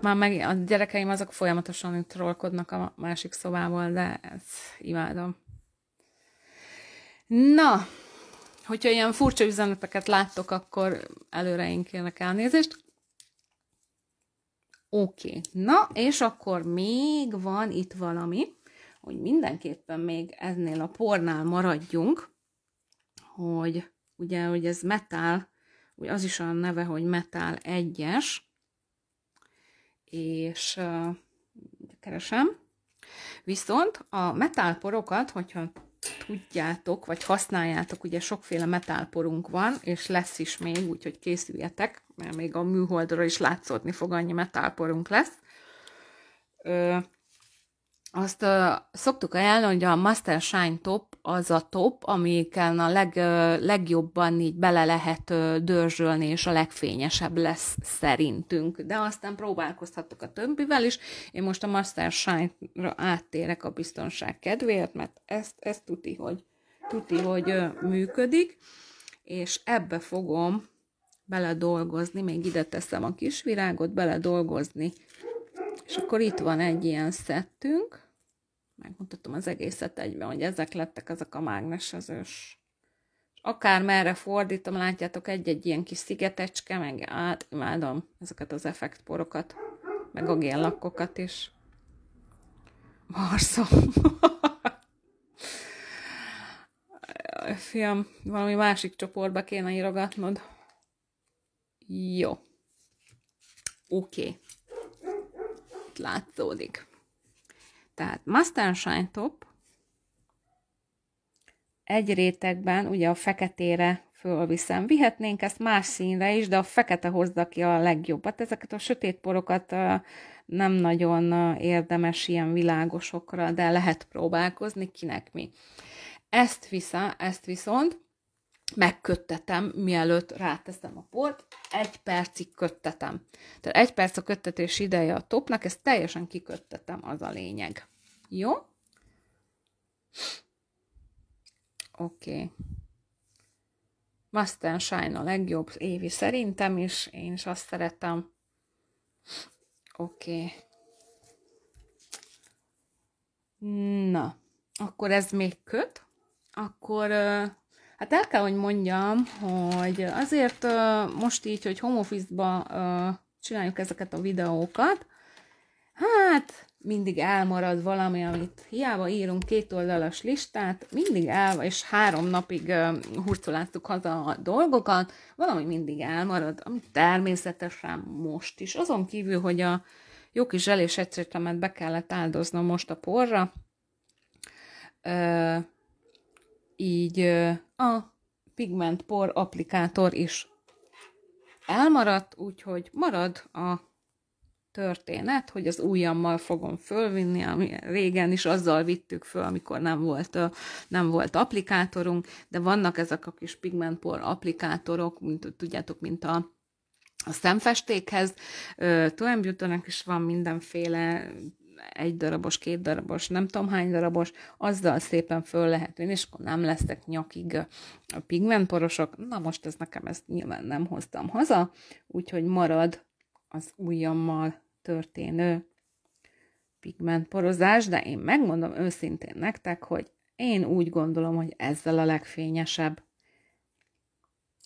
Már meg a gyerekeim azok folyamatosan trollkodnak a másik szobából, de ezt imádom. Na, hogyha ilyen furcsa üzeneteket láttok, akkor előre én kérnek elnézést. Oké, okay. na és akkor még van itt valami, hogy mindenképpen még ennél a pornál maradjunk, hogy ugye, hogy ez metal, ugye az is a neve, hogy metal egyes, és uh, keresem, Viszont a metálporokat, hogyha tudjátok, vagy használjátok, ugye sokféle metálporunk van, és lesz is még, úgyhogy készüljetek, mert még a műholdra is látszódni fog, annyi metálporunk lesz. Ö, azt ö, szoktuk ajánlani, hogy a Master Shine Top az a top, amiken a leg, legjobban így bele lehet dörzsölni, és a legfényesebb lesz szerintünk. De aztán próbálkozhatok a többivel is. Én most a Master Shine-ra áttérek a biztonság kedvéért, mert ezt, ezt tuti, hogy, tuti, hogy működik, és ebbe fogom beledolgozni, még ide teszem a kis virágot, beledolgozni. És akkor itt van egy ilyen szettünk, megmutatom az egészet egybe, hogy ezek lettek ezek a mágnesezős. Akár merre fordítom, látjátok egy-egy ilyen kis szigetecske, meg át, imádom ezeket az effektporokat, meg a géllakkokat is. Marszom. Fiam, valami másik csoportba kéne írogatnod. Jó. Oké. Okay. Látszódik. Tehát Master Shine Top egy rétegben, ugye a feketére fölviszem. Vihetnénk ezt más színre is, de a fekete hozza ki a legjobbat. Ezeket a sötét porokat nem nagyon érdemes ilyen világosokra, de lehet próbálkozni, kinek mi. Ezt vissza, ezt viszont megköttetem, mielőtt ráteszem a port, egy percig köttetem. Tehát egy perc a köttetés ideje a topnak, ezt teljesen kiköttetem, az a lényeg. Jó? Oké. Okay. Must and Shine a legjobb évi szerintem is, én is azt szeretem. Oké. Okay. Na, akkor ez még köt, akkor... Uh, Hát el kell, hogy mondjam, hogy azért most így, hogy home office-ba csináljuk ezeket a videókat, hát mindig elmarad valami, amit hiába írunk két oldalas listát, mindig el, és három napig hurcoláztuk haza a dolgokat, valami mindig elmarad, ami természetesen most is. Azon kívül, hogy a jó kis zselés egyszerűtlemet be kellett áldoznom most a porra, így a pigment por applikátor is elmaradt, úgyhogy marad a történet, hogy az ujjammal fogom fölvinni, ami régen is azzal vittük föl, amikor nem volt, nem volt applikátorunk, de vannak ezek a kis pigmentpor applikátorok, mint tudjátok, mint a a szemfestékhez. Toem is van mindenféle egy darabos, két darabos, nem tudom hány darabos, azzal szépen föl lehet vinni, és akkor nem lesznek nyakig a pigmentporosok. Na most ez nekem ezt nyilván nem hoztam haza, úgyhogy marad az ujjammal történő pigmentporozás, de én megmondom őszintén nektek, hogy én úgy gondolom, hogy ezzel a legfényesebb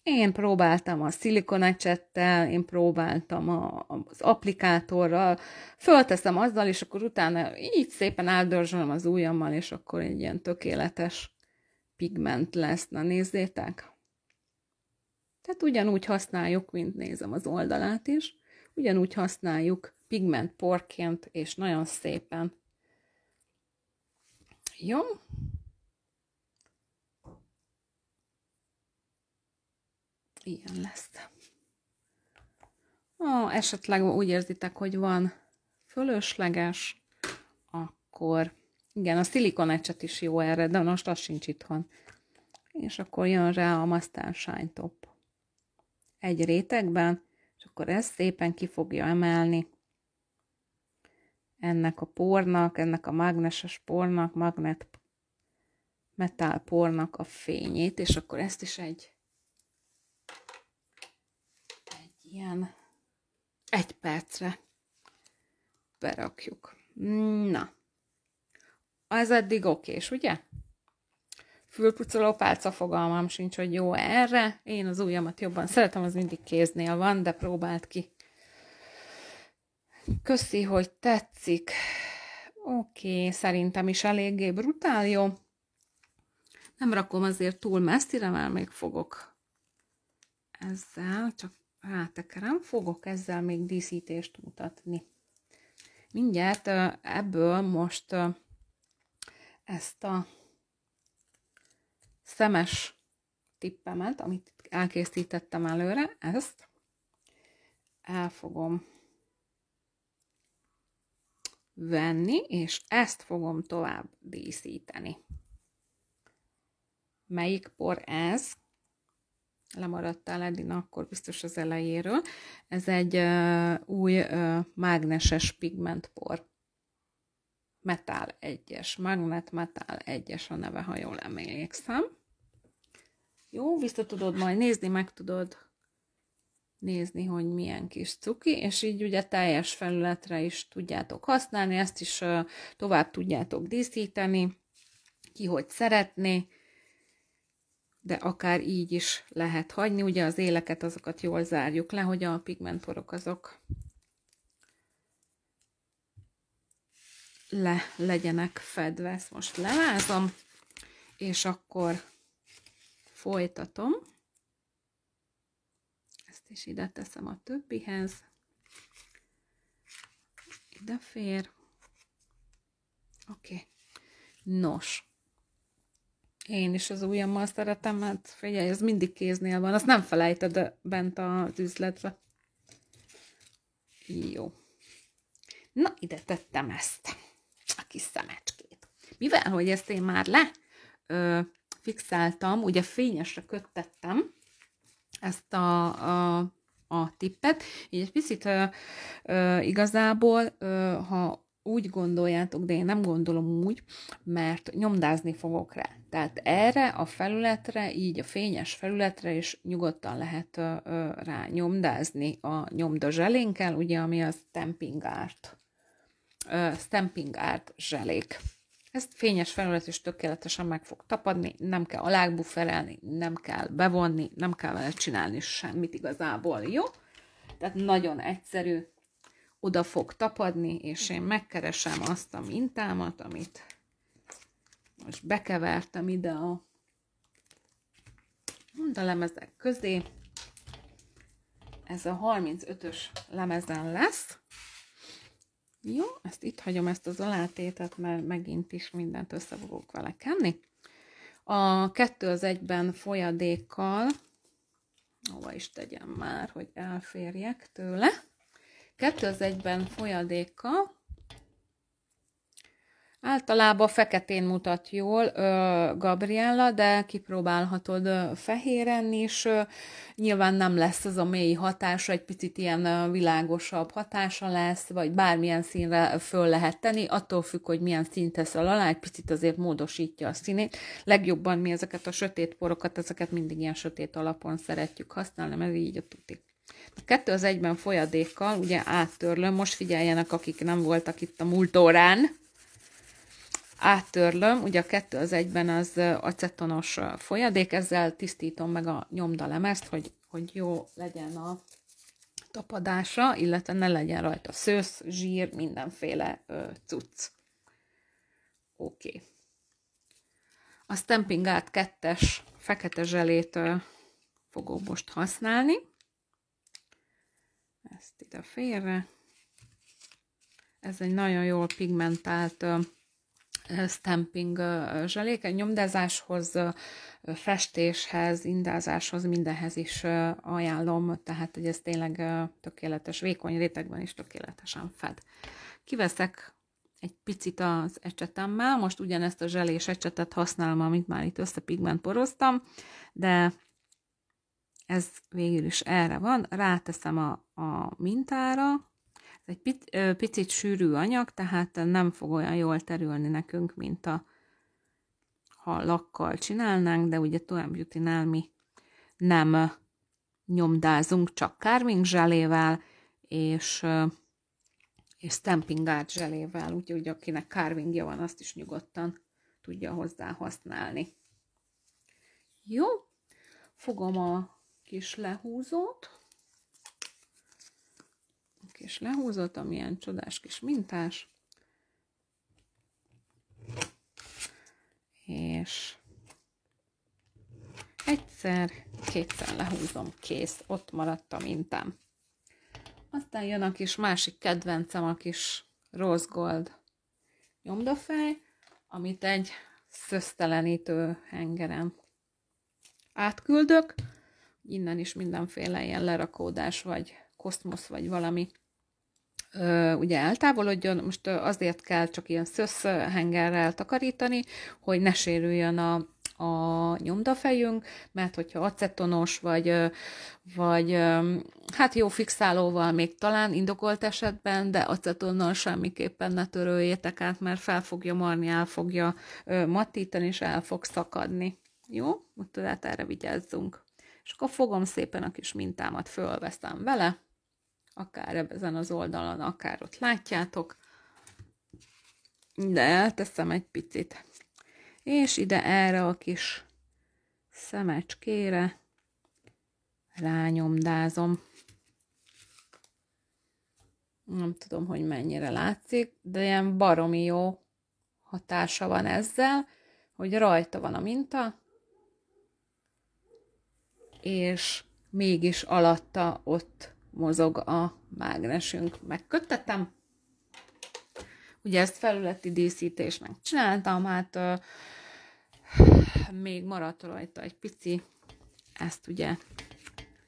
én próbáltam a szilikonecsettel, én próbáltam a, az applikátorral, fölteszem azzal, és akkor utána így szépen áldörzsölöm az ujjammal, és akkor egy ilyen tökéletes pigment lesz. Na nézzétek! Tehát ugyanúgy használjuk, mint nézem az oldalát is, ugyanúgy használjuk pigment porként, és nagyon szépen. Jó? ilyen lesz. Ha esetleg úgy érzitek, hogy van fölösleges, akkor igen, a szilikon is jó erre, de most az sincs itthon. És akkor jön rá a Master Shine Top. Egy rétegben, és akkor ez szépen ki fogja emelni ennek a pornak, ennek a mágneses pornak, magnet metal pornak a fényét, és akkor ezt is egy ilyen egy percre berakjuk. Na, az eddig okés, ugye? Fülpucoló pálca fogalmam sincs, hogy jó erre. Én az ujjamat jobban szeretem, az mindig kéznél van, de próbált ki. Köszi, hogy tetszik. Oké, okay, szerintem is eléggé brutál, jó? Nem rakom azért túl messzire, mert még fogok ezzel, csak rátekerem, fogok ezzel még díszítést mutatni. Mindjárt ebből most ezt a szemes tippemet, amit elkészítettem előre, ezt el fogom venni, és ezt fogom tovább díszíteni. Melyik por ez? lemaradtál Edina, akkor biztos az elejéről. Ez egy uh, új uh, mágneses pigmentpor. Metál 1-es, Magnet Metal 1-es a neve, ha jól emlékszem. Jó, vissza tudod majd nézni, meg tudod nézni, hogy milyen kis cuki, és így ugye teljes felületre is tudjátok használni, ezt is uh, tovább tudjátok díszíteni, ki hogy szeretné, de akár így is lehet hagyni. Ugye az éleket azokat jól zárjuk le, hogy a pigmentporok azok le legyenek fedve. Ezt most levázom, és akkor folytatom. Ezt is ide teszem a többihez. Ide fér. Oké. Okay. Nos, én is az ujjammal szeretem, hát figyelj, ez mindig kéznél van, azt nem felejted bent az üzletbe. Jó. Na, ide tettem ezt, a kis szemecskét. Mivel, hogy ezt én már le ö, fixáltam, ugye fényesre köttettem ezt a, a a tippet. Így egy picit ö, ö, igazából, ö, ha úgy gondoljátok, de én nem gondolom úgy, mert nyomdázni fogok rá. Tehát erre a felületre, így a fényes felületre is nyugodtan lehet ö, ö, rá nyomdázni a nyomda zselénkkel, ugye, ami a stamping art, ö, stamping art zselék. Ezt fényes felület is tökéletesen meg fog tapadni, nem kell alábufferelni, nem kell bevonni, nem kell vele csinálni semmit igazából, jó? Tehát nagyon egyszerű, oda fog tapadni, és én mhm. megkeresem azt a mintámat, amit most bekevertem ide a a lemezek közé. Ez a 35-ös lemezen lesz. Jó, ezt itt hagyom ezt az alátétet, mert megint is mindent össze fogok vele kenni. A kettő az egyben folyadékkal, hova is tegyem már, hogy elférjek tőle. Kettő az egyben folyadéka. Általában feketén mutat jól ö, Gabriella, de kipróbálhatod ö, fehéren is. Ö, nyilván nem lesz az a mély hatása, egy picit ilyen ö, világosabb hatása lesz, vagy bármilyen színre föl lehet tenni, attól függ, hogy milyen színt teszel alá, egy picit azért módosítja a színét. Legjobban mi ezeket a sötét porokat, ezeket mindig ilyen sötét alapon szeretjük használni, mert így a tuti. Kettő az egyben folyadékkal, ugye áttörlöm, most figyeljenek, akik nem voltak itt a múlt órán. Áttörlöm, ugye a kettő az egyben az acetonos folyadék, ezzel tisztítom meg a nyomdalemezt, hogy, hogy jó legyen a tapadása, illetve ne legyen rajta szősz, zsír, mindenféle ö, cucc. Oké. Okay. A stamping át kettes fekete zselét ö, fogok most használni. Ezt ide félre. Ez egy nagyon jól pigmentált stamping zseléke, nyomdázáshoz, festéshez, indázáshoz, mindenhez is ajánlom, tehát hogy ez tényleg tökéletes, vékony rétegben is tökéletesen fed. Kiveszek egy picit az ecsetemmel, most ugyanezt a zselés ecsetet használom, amit már itt összepigment poroztam, de ez végül is erre van, ráteszem a, a mintára, ez egy pit, picit sűrű anyag, tehát nem fog olyan jól terülni nekünk, mint a, ha lakkal csinálnánk, de ugye tovább jutinál mi nem nyomdázunk, csak carving zselével, és, és stamping art zselével, úgyhogy akinek carvingja van, azt is nyugodtan tudja hozzá használni. Jó, fogom a kis lehúzót, kis lehúzót, amilyen csodás kis mintás, és egyszer, kétszer lehúzom, kész, ott maradt a mintám. Aztán jön a kis másik kedvencem, a kis rose gold nyomdafej, amit egy szösztelenítő hengeren átküldök, innen is mindenféle ilyen lerakódás, vagy koszmosz, vagy valami ö, ugye eltávolodjon. Most azért kell csak ilyen szösszhengerrel takarítani, hogy ne sérüljön a, a nyomdafejünk, mert hogyha acetonos, vagy, vagy hát jó fixálóval még talán indokolt esetben, de acetonnal semmiképpen ne töröljétek át, mert fel fogja marni, el fogja matítani, és el fog szakadni. Jó? Úgyhogy erre vigyázzunk és akkor fogom szépen a kis mintámat, fölveszem vele, akár ezen az oldalon, akár ott látjátok, de elteszem egy picit, és ide erre a kis szemecskére rányomdázom. Nem tudom, hogy mennyire látszik, de ilyen baromi jó hatása van ezzel, hogy rajta van a minta, és mégis alatta ott mozog a mágnesünk. Megköttetem. Ugye ezt felületi díszítésnek csináltam, hát ö, még maradt rajta egy pici, ezt ugye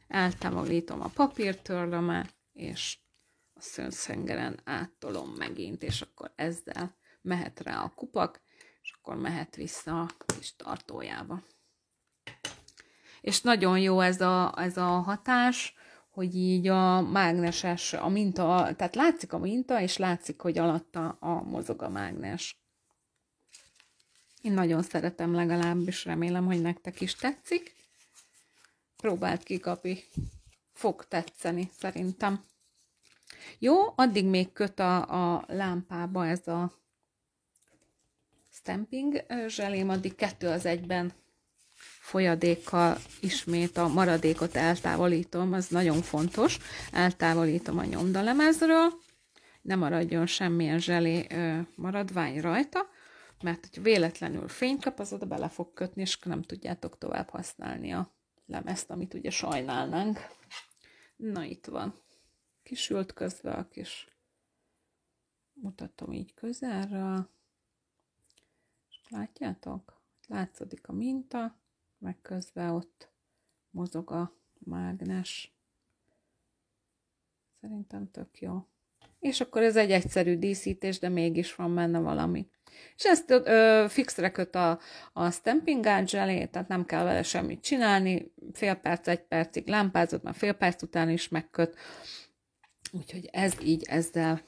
eltávolítom a papírtörlöme, és a szőnszengeren áttolom megint, és akkor ezzel mehet rá a kupak, és akkor mehet vissza a kis tartójába és nagyon jó ez a, ez a hatás, hogy így a mágneses, a minta, tehát látszik a minta, és látszik, hogy alatta a mozog a mágnes. Én nagyon szeretem legalábbis, remélem, hogy nektek is tetszik. Próbált ki gabi Fog tetszeni, szerintem. Jó, addig még köt a, a lámpába ez a stamping zselém, addig kettő az egyben folyadékkal ismét a maradékot eltávolítom, az nagyon fontos, eltávolítom a nyomdalemezről, ne maradjon semmilyen zselé maradvány rajta, mert hogy véletlenül fény kap, az oda bele fog kötni, és nem tudjátok tovább használni a lemezt, amit ugye sajnálnánk. Na itt van. Kisült közve a kis mutatom így közelről. És látjátok? Látszódik a minta meg közben ott mozog a mágnes. Szerintem tök jó. És akkor ez egy egyszerű díszítés, de mégis van benne valami. És ezt ö, fixre köt a, a stamping gauge elé, tehát nem kell vele semmit csinálni, fél perc, egy percig lámpázott, már fél perc után is megköt. Úgyhogy ez így ezzel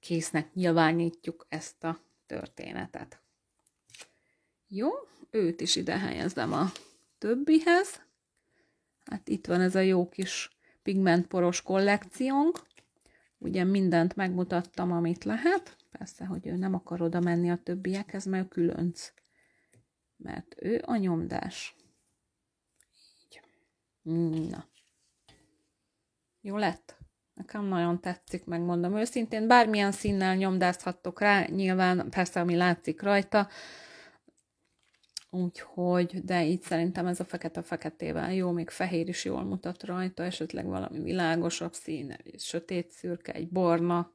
késznek nyilvánítjuk ezt a történetet. Jó, őt is ide helyezem a többihez. Hát itt van ez a jó kis pigmentporos kollekciónk. Ugye mindent megmutattam, amit lehet. Persze, hogy ő nem akar oda menni a többiekhez, mert ő különc. Mert ő a nyomdás. Így. Na. Jó lett? Nekem nagyon tetszik, megmondom őszintén. Bármilyen színnel nyomdázhattok rá, nyilván persze, ami látszik rajta, Úgyhogy, de itt szerintem ez a fekete-feketével jó, még fehér is jól mutat rajta, esetleg valami világosabb szín, egy sötét szürke, egy barna.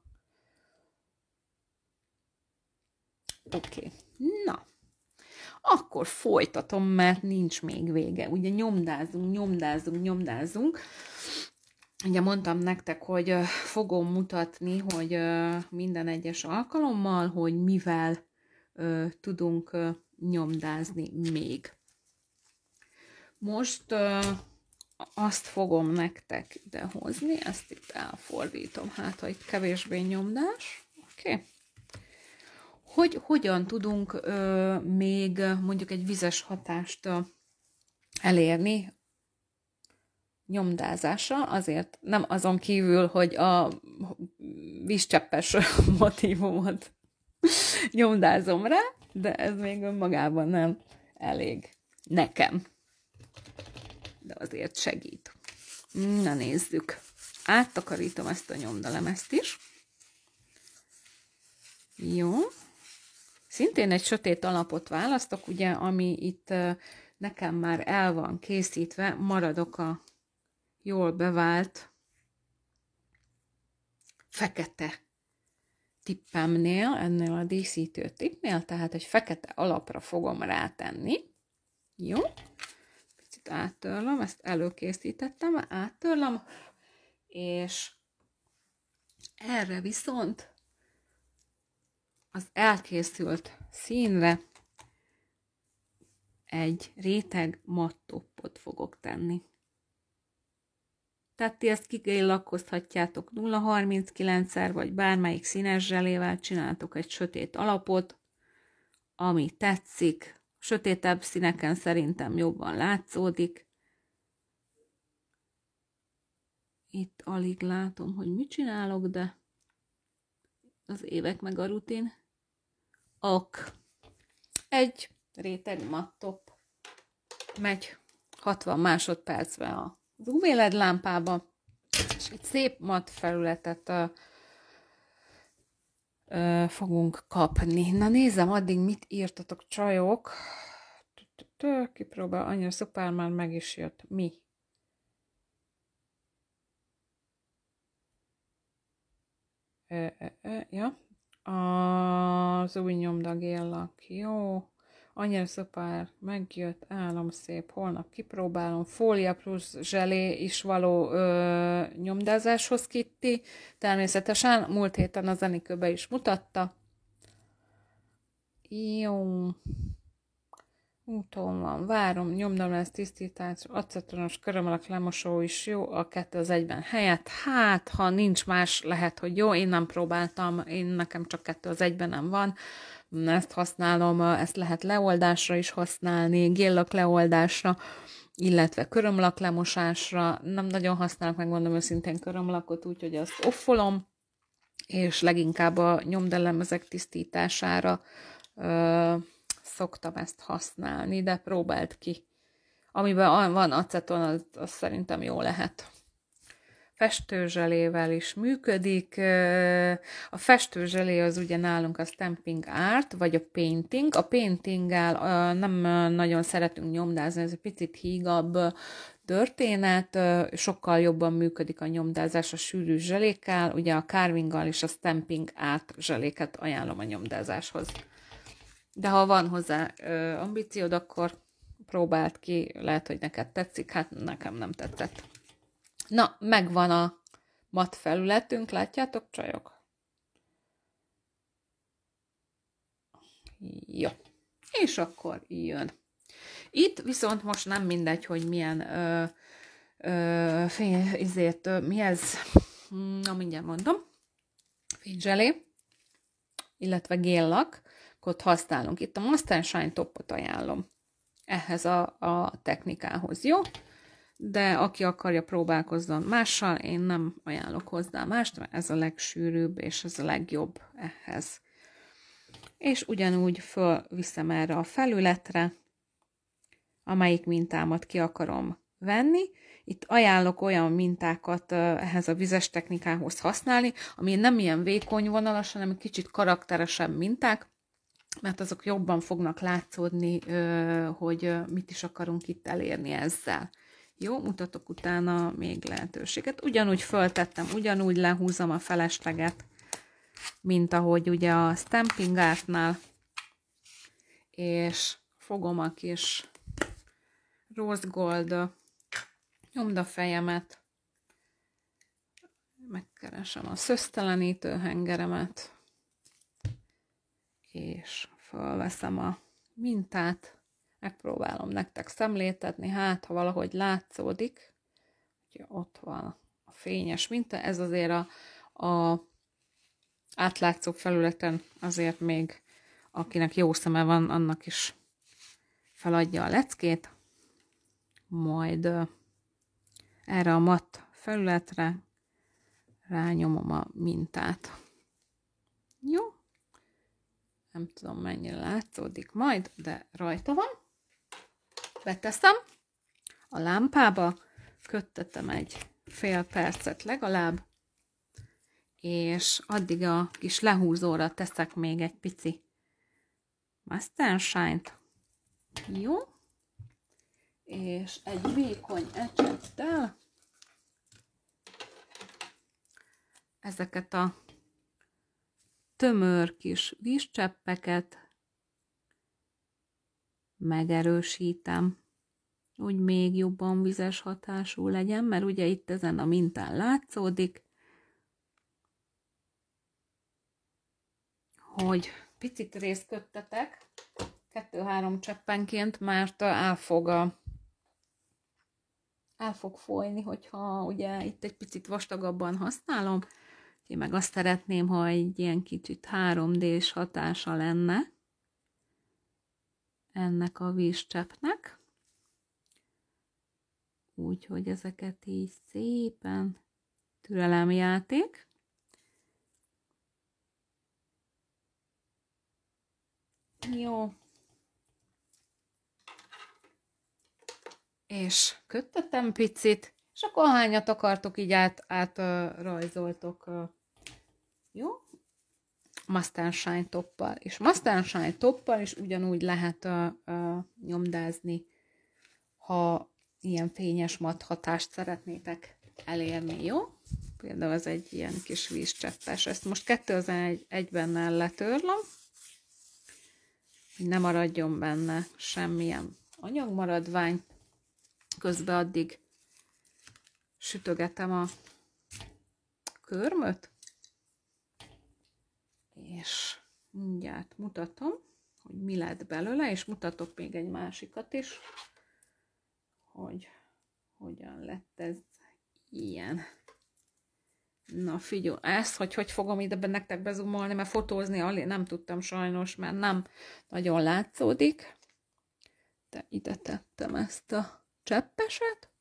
Oké, okay. na, akkor folytatom, mert nincs még vége. Ugye nyomdázunk, nyomdázunk, nyomdázunk. Ugye mondtam nektek, hogy fogom mutatni, hogy minden egyes alkalommal, hogy mivel tudunk nyomdázni még. Most uh, azt fogom nektek idehozni, ezt itt elfordítom, hát ha itt kevésbé nyomdás, oké? Okay. Hogy hogyan tudunk ö, uh, még mondjuk egy vizes hatást ö, uh, elérni nyomdázása, azért nem azon kívül, hogy a vízcseppes motivumot nyomdázom rá, de ez még önmagában nem elég nekem. De azért segít. Na nézzük. Áttakarítom ezt a nyomdalemezt is. Jó. Szintén egy sötét alapot választok, ugye, ami itt nekem már el van készítve, maradok a jól bevált fekete tippemnél, ennél a díszítő tippnél, tehát egy fekete alapra fogom rátenni. Jó? Picit áttörlöm, ezt előkészítettem, áttörlöm, és erre viszont az elkészült színre egy réteg mattoppot fogok tenni. Tehát ti ezt kikélakkozhatjátok 0,39-szer, vagy bármelyik színes zselével csináltok egy sötét alapot, ami tetszik. Sötétebb színeken szerintem jobban látszódik. Itt alig látom, hogy mit csinálok, de az évek meg a rutin. Ok. Egy réteg mattop megy 60 másodpercbe a UV-LED lámpába, és egy szép mat felületet a, fogunk kapni. Na nézem, addig mit írtatok csajok. Kipróbál, annyira szuper, már meg is jött. Mi? ja, az új nyomdagéllak. Jó. Anya szopár, megjött, állam szép, holnap kipróbálom. Fólia plusz zselé is való ö, nyomdázáshoz kitti. Természetesen múlt héten az zenikőbe is mutatta. Jó. Úton van, várom, ezt tisztítás, acetonos körömlak lemosó is jó, a kettő az egyben helyett. Hát, ha nincs más, lehet, hogy jó, én nem próbáltam, én nekem csak kettő az egyben nem van. Ezt használom, ezt lehet leoldásra is használni, géllak leoldásra, illetve körömlak lemosásra. Nem nagyon használok, megmondom őszintén körömlakot, úgyhogy azt offolom, és leginkább a nyomdelemezek tisztítására szoktam ezt használni, de próbált ki. Amiben van aceton, az, az szerintem jó lehet festőzselével is működik. A festőzselé az ugye nálunk a stamping art, vagy a painting. A paintinggel nem nagyon szeretünk nyomdázni, ez egy picit hígabb történet, sokkal jobban működik a nyomdázás a sűrű zselékkel, ugye a carvinggal és a stamping art zseléket ajánlom a nyomdázáshoz de ha van hozzá ö, ambíciód, akkor próbáld ki, lehet, hogy neked tetszik, hát nekem nem tetszett. Na, megvan a mat felületünk, látjátok, csajok? Jó. És akkor jön. Itt viszont most nem mindegy, hogy milyen ö, ö, fény, ezért, ö, mi ez, na mindjárt mondom, fényzselé, illetve géllak, technikot használunk. Itt a Master Shine topot ajánlom ehhez a, a technikához, jó? De aki akarja, próbálkozzon mással, én nem ajánlok hozzá mást, mert ez a legsűrűbb, és ez a legjobb ehhez. És ugyanúgy fölviszem erre a felületre, amelyik mintámat ki akarom venni. Itt ajánlok olyan mintákat ehhez a vizes technikához használni, ami nem ilyen vékony vonalas, hanem kicsit karakteresebb minták, mert azok jobban fognak látszódni, hogy mit is akarunk itt elérni ezzel. Jó, mutatok utána még lehetőséget. Ugyanúgy föltettem, ugyanúgy lehúzom a felesleget, mint ahogy ugye a stamping artnál, és fogom a kis rose gold nyomd a fejemet, megkeresem a szösztelenítő hengeremet, és fölveszem a mintát, megpróbálom nektek szemléltetni, hát ha valahogy látszódik, hogy ott van a fényes minta, ez azért a, a átlátszó felületen azért még akinek jó szeme van, annak is feladja a leckét, majd erre a matt felületre rányomom a mintát. Jó, nem tudom mennyire látszódik majd, de rajta van. Beteszem a lámpába, köttetem egy fél percet legalább, és addig a kis lehúzóra teszek még egy pici Master Shine-t. Jó? És egy vékony ecsettel ezeket a tömör kis vízcseppeket megerősítem, hogy még jobban vizes hatású legyen, mert ugye itt ezen a mintán látszódik, hogy picit köttetek, kettő-három cseppenként, mert el fog, a, el fog folyni, hogyha ugye itt egy picit vastagabban használom, én meg azt szeretném, ha egy ilyen kicsit 3D-s hatása lenne ennek a vízcseppnek. Úgyhogy ezeket így szépen türelemjáték. Jó. És köttetem picit, és akkor hányat akartok, így át, át uh, rajzoltok. Uh, jó? Mustang Shine toppal. És Mustang Shine toppal is ugyanúgy lehet uh, uh, nyomdázni, ha ilyen fényes mat hatást szeretnétek elérni, jó? Például ez egy ilyen kis vízcseppes. Ezt most 2001-ben letörlöm, hogy ne maradjon benne semmilyen anyagmaradvány. Közben addig sütögetem a körmöt, és mindjárt mutatom, hogy mi lett belőle, és mutatok még egy másikat is, hogy hogyan lett ez ilyen. Na figyelj, ezt, hogy hogy fogom ide nektek bezumolni, mert fotózni alé nem tudtam sajnos, mert nem nagyon látszódik. De ide tettem ezt a cseppeset.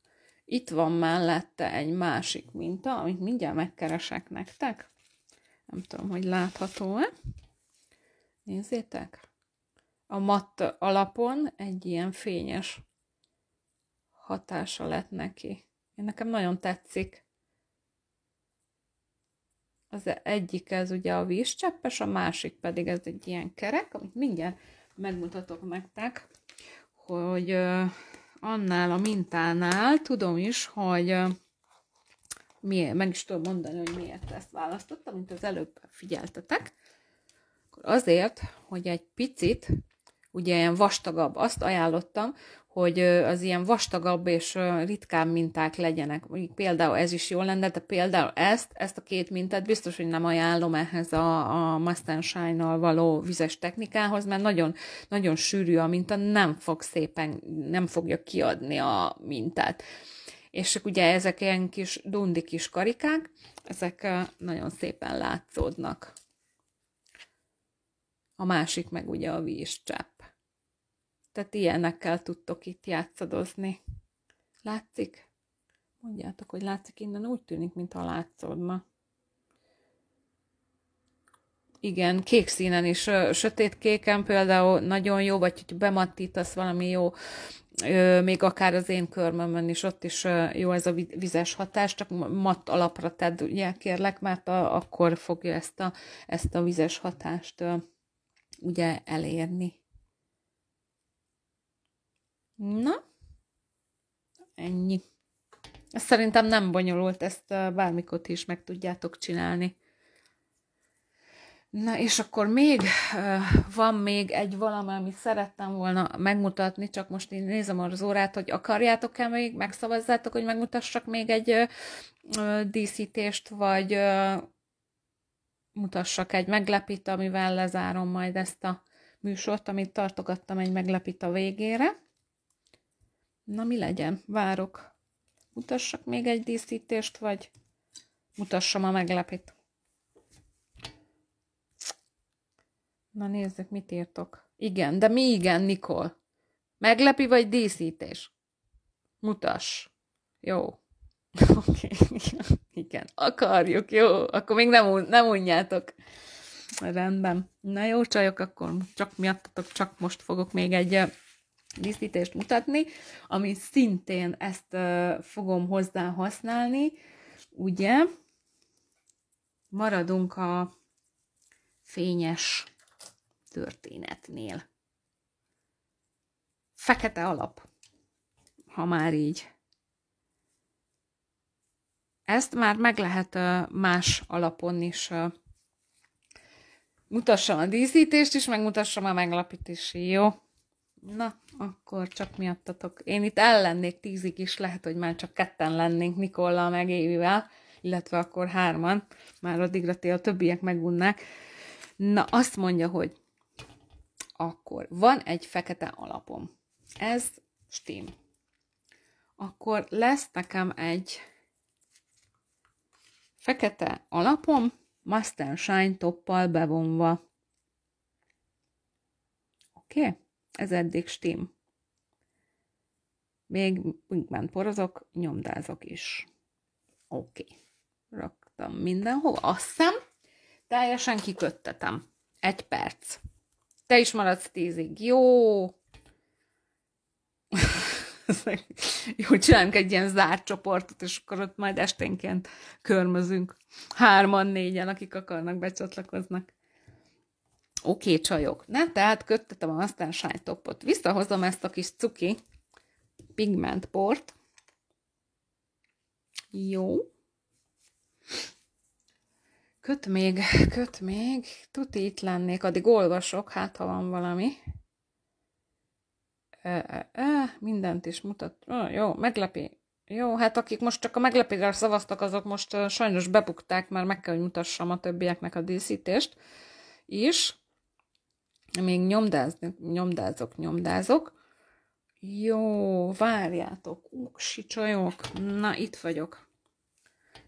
Itt van mellette egy másik minta, amit mindjárt megkeresek nektek. Nem tudom, hogy látható-e. Nézzétek! A matt alapon egy ilyen fényes hatása lett neki. Én nekem nagyon tetszik. Az egyik ez ugye a vízcseppes, a másik pedig ez egy ilyen kerek, amit mindjárt megmutatok nektek, hogy annál a mintánál tudom is, hogy miért, meg is tudom mondani, hogy miért ezt választottam, mint az előbb figyeltetek. Akkor azért, hogy egy picit, ugye ilyen vastagabb, azt ajánlottam, hogy az ilyen vastagabb és ritkább minták legyenek. Mondjuk például ez is jól lenne, de például ezt, ezt a két mintát biztos, hogy nem ajánlom ehhez a, a Mustang való vizes technikához, mert nagyon, nagyon sűrű a minta, nem fog szépen, nem fogja kiadni a mintát. És ugye ezek ilyen kis dundi kis karikák, ezek nagyon szépen látszódnak. A másik meg ugye a vízcsepp. Tehát ilyenekkel tudtok itt játszadozni. Látszik? Mondjátok, hogy látszik innen, úgy tűnik, mintha látszódna. Igen, kék színen is, sötét kéken például nagyon jó, vagy hogy bemattítasz valami jó, még akár az én körmömön is, ott is jó ez a vizes hatás, csak matt alapra tedd, ugye, kérlek, mert a, akkor fogja ezt a, ezt a vizes hatást ugye elérni. Na, ennyi. szerintem nem bonyolult, ezt bármikor is meg tudjátok csinálni. Na, és akkor még van még egy valami, amit szerettem volna megmutatni, csak most én nézem az órát, hogy akarjátok-e még, megszavazzátok, hogy megmutassak még egy díszítést, vagy mutassak egy meglepít, amivel lezárom majd ezt a műsort, amit tartogattam egy meglepít a végére. Na mi legyen? Várok. Mutassak még egy díszítést, vagy mutassam a meglepit? Na nézzük, mit írtok. Igen, de mi igen, Nikol? Meglepi vagy díszítés? Mutass. Jó. Oké, okay. igen, akarjuk, jó, akkor még nem, nem unjátok. Rendben. Na jó, csajok, akkor csak miattatok, csak most fogok még egy díszítést mutatni, ami szintén ezt fogom hozzá használni, ugye? Maradunk a fényes történetnél. Fekete alap, ha már így. Ezt már meg lehet más alapon is mutassam a díszítést is, megmutassam a is jó? Na, akkor csak miattatok. Én itt ellennék tízig is, lehet, hogy már csak ketten lennénk Nikolla meg Évivel, illetve akkor hárman, már addigra a többiek megunnák. Na, azt mondja, hogy akkor van egy fekete alapom. Ez stím. Akkor lesz nekem egy fekete alapom, Master Shine toppal bevonva. Oké? Okay? Ez eddig stím. Még ment porozok, nyomdázok is. Oké. Okay. Raktam mindenhova. Azt hiszem, teljesen kiköttetem. Egy perc. Te is maradsz tízig. Jó! Jó, csinálunk egy ilyen zárt csoportot, és akkor ott majd esténként körmözünk. Hárman, négyen, akik akarnak, becsatlakoznak. Oké, okay, csajok. Na, tehát köttetem a aztán sájtopot. Visszahozom ezt a kis cuki pigmentport. Jó. Köt még, köt még. Tuti itt lennék, addig olvasok, hát ha van valami. E, e, e, mindent is mutat. Oh, jó, meglepi. Jó, hát akik most csak a meglepésre szavaztak, azok most uh, sajnos bebukták, mert meg kell, hogy mutassam a többieknek a díszítést is. Még nyomdázni, nyomdázok, nyomdázok. Jó, várjátok, uksi csajok. Na, itt vagyok.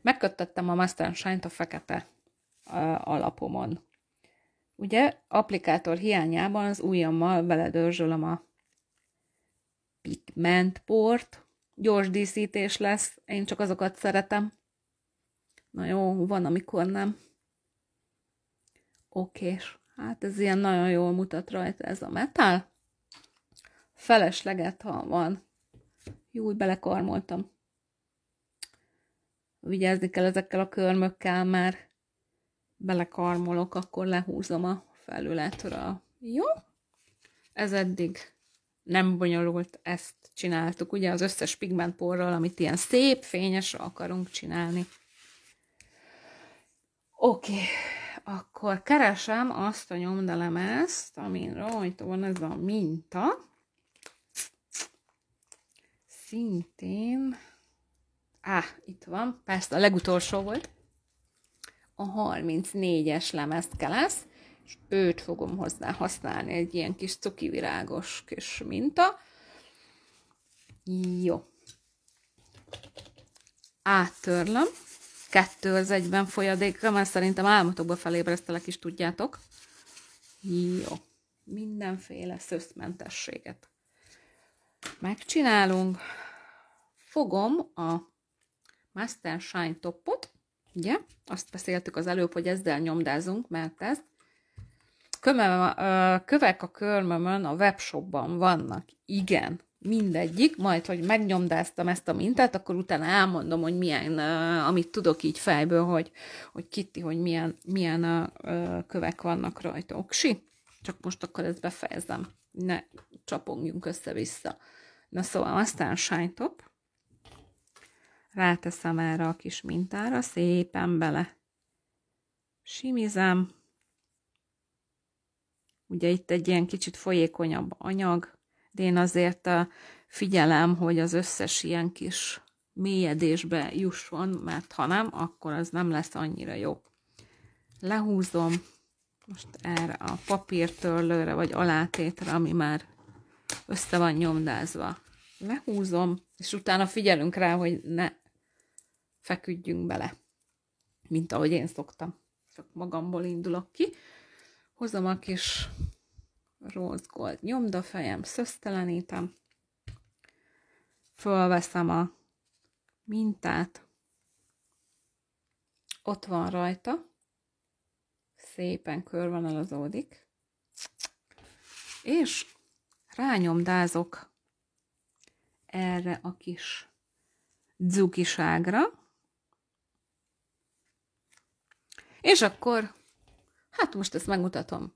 Megköttettem a Master Shine-t a fekete uh, alapomon. Ugye, applikátor hiányában az ujjammal beledörzsölöm a pigment port. Gyors díszítés lesz, én csak azokat szeretem. Na jó, van, amikor nem. okay. Hát ez ilyen nagyon jól mutat rajta ez a metál. Felesleget, ha van. Jó, úgy belekarmoltam. Vigyázni kell ezekkel a körmökkel, mert belekarmolok, akkor lehúzom a felületről. Jó? Ez eddig nem bonyolult, ezt csináltuk, ugye az összes pigmentporral, amit ilyen szép, fényesre akarunk csinálni. Oké. Okay akkor keresem azt a nyomdelemezt, amin rajta van ez a minta. Szintén, á, ah, itt van, persze a legutolsó volt. A 34-es lemezt kell lesz, és őt fogom hozzá használni, egy ilyen kis cukivirágos kis minta. Jó. Áttörlöm kettő az egyben folyadékra, mert szerintem álmatokba felébresztelek is, tudjátok. Jó. Mindenféle szöszmentességet. Megcsinálunk. Fogom a Master Shine topot, ugye? Azt beszéltük az előbb, hogy ezzel nyomdázunk, mert ez Kömöm, kövek a körmömön a webshopban vannak. Igen, mindegyik, majd, hogy megnyomdáztam ezt a mintát, akkor utána elmondom, hogy milyen, amit tudok így fejből, hogy, hogy kiti, hogy milyen, milyen a, kövek vannak rajta. Oksi? Csak most akkor ezt befejezem. Ne csapongjunk össze-vissza. Na szóval aztán shine top. Ráteszem erre a kis mintára, szépen bele simizem. Ugye itt egy ilyen kicsit folyékonyabb anyag, de én azért eh, figyelem, hogy az összes ilyen kis mélyedésbe jusson, mert ha nem, akkor az nem lesz annyira jó. Lehúzom most erre a papírtörlőre, vagy alátétre, ami már össze van nyomdázva. Lehúzom, és utána figyelünk rá, hogy ne feküdjünk bele, mint ahogy én szoktam. Csak magamból indulok ki. Hozom a kis rose gold nyomdafejem, szösztelenítem, fölveszem a mintát, ott van rajta, szépen körvonalazódik, és rányomdázok erre a kis dzukiságra, és akkor, hát most ezt megmutatom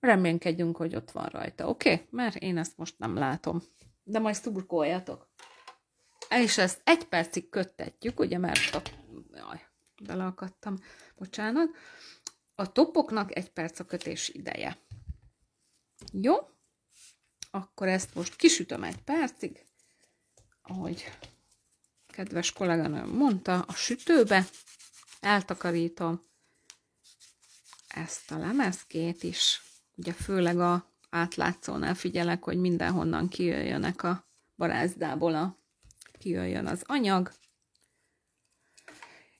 reménykedjünk, hogy ott van rajta, oké? Okay? Mert én ezt most nem látom. De majd szurkoljatok. És ezt egy percig köttetjük, ugye, mert a... Jaj, beleakadtam, bocsánat. A topoknak egy perc a kötés ideje. Jó? Akkor ezt most kisütöm egy percig, ahogy kedves kolléganőm mondta, a sütőbe eltakarítom ezt a lemezkét is ugye főleg a átlátszónál figyelek, hogy mindenhonnan kijöjjönek a barázdából a, kijöjjön az anyag,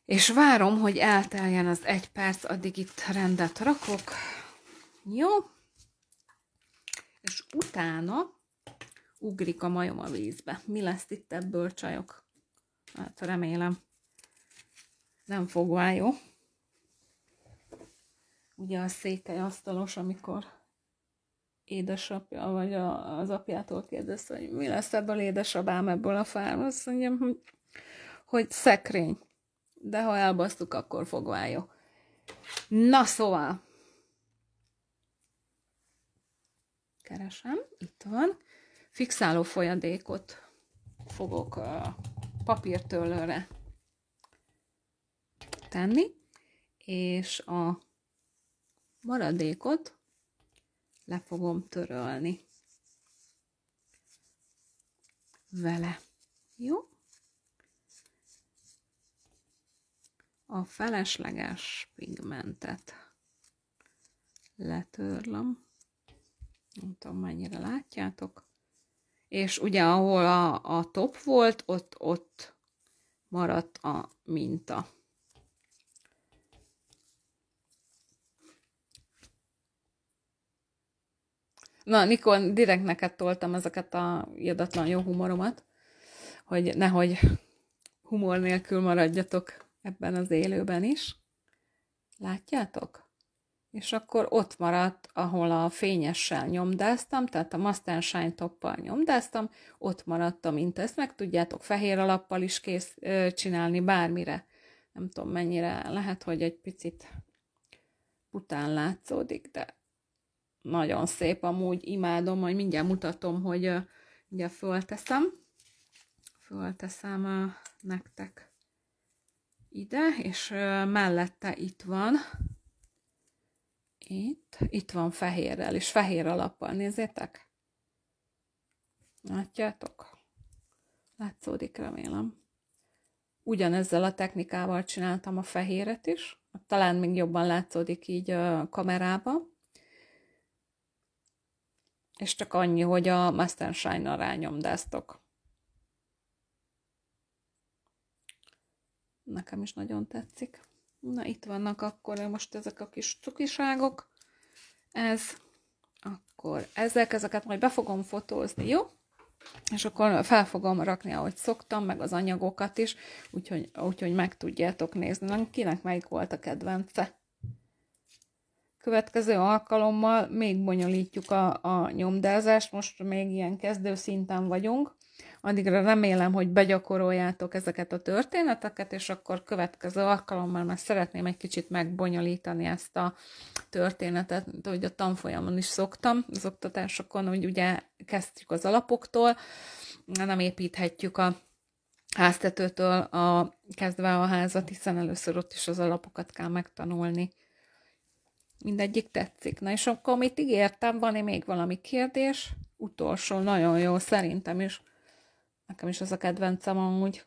és várom, hogy elteljen az egy perc, addig itt rendet rakok. Jó. És utána ugrik a majom a vízbe. Mi lesz itt ebből, csajok? Hát remélem nem fog jó? ugye a asztalos amikor édesapja, vagy a, az apjától kérdezte, hogy mi lesz ebből édesabám ebből a fáról, azt mondjam, hm, hogy, hogy szekrény. De ha elbasztuk, akkor váljó Na szóval, keresem, itt van, fixáló folyadékot fogok a papírtőlőre tenni, és a maradékot le fogom törölni vele. Jó? A felesleges pigmentet letörlöm. Nem tudom, mennyire látjátok. És ugye, ahol a, a top volt, ott, ott maradt a minta. Na, Nikon, direkt neked toltam ezeket a irdatlan jó humoromat, hogy nehogy humor nélkül maradjatok ebben az élőben is. Látjátok? És akkor ott maradt, ahol a fényessel nyomdáztam, tehát a Master Shine toppal nyomdáztam, ott maradtam, mint ezt meg tudjátok fehér alappal is kész csinálni bármire. Nem tudom mennyire, lehet, hogy egy picit után látszódik, de nagyon szép, amúgy imádom, majd mindjárt mutatom, hogy ugye fölteszem. Fölteszem nektek ide, és mellette itt van, itt, itt van fehérrel, és fehér alappal, nézzétek. Látjátok? Látszódik, remélem. Ugyanezzel a technikával csináltam a fehéret is, talán még jobban látszódik így a kamerába. És csak annyi, hogy a Master Shine-nal rányomdáztok. Nekem is nagyon tetszik. Na, itt vannak akkor most ezek a kis cukiságok. Ez, akkor ezek, ezeket majd be fogom fotózni, jó? És akkor fel fogom rakni, ahogy szoktam, meg az anyagokat is, úgyhogy, úgyhogy meg tudjátok nézni, Na, kinek melyik volt a kedvence. Következő alkalommal még bonyolítjuk a, a nyomdázást, most még ilyen kezdő szinten vagyunk. Addigra remélem, hogy begyakoroljátok ezeket a történeteket, és akkor következő alkalommal már szeretném egy kicsit megbonyolítani ezt a történetet, hogy a tanfolyamon is szoktam, az oktatásokon, hogy ugye kezdjük az alapoktól, nem építhetjük a háztetőtől a, kezdve a házat, hiszen először ott is az alapokat kell megtanulni mindegyik tetszik. Na és akkor mit ígértem, van-e még valami kérdés? Utolsó, nagyon jó, szerintem is. Nekem is az a kedvencem amúgy.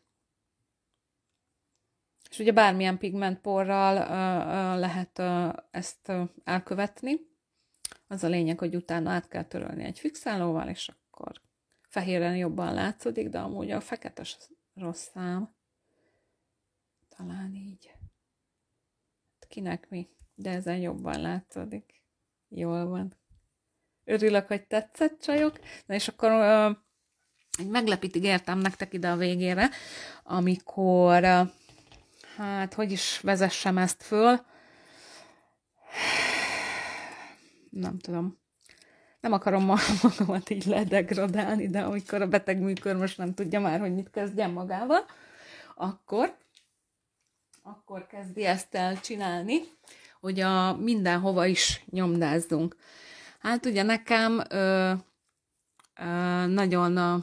És ugye bármilyen pigmentporral uh, uh, lehet uh, ezt uh, elkövetni. Az a lényeg, hogy utána át kell törölni egy fixálóval, és akkor fehéren jobban látszódik, de amúgy a feketes rossz szám. Talán így. Hát kinek mi? de ezen jobban látszódik. Jól van. Örülök, hogy tetszett, csajok. Na és akkor uh, egy meglepít ígértem nektek ide a végére, amikor, uh, hát hogy is vezessem ezt föl, nem tudom. Nem akarom magamat így ledegradálni, de amikor a beteg műkör most nem tudja már, hogy mit kezdjen magával, akkor, akkor kezdi ezt el csinálni hogy a mindenhova is nyomdázzunk. Hát ugye nekem ö, ö, nagyon a,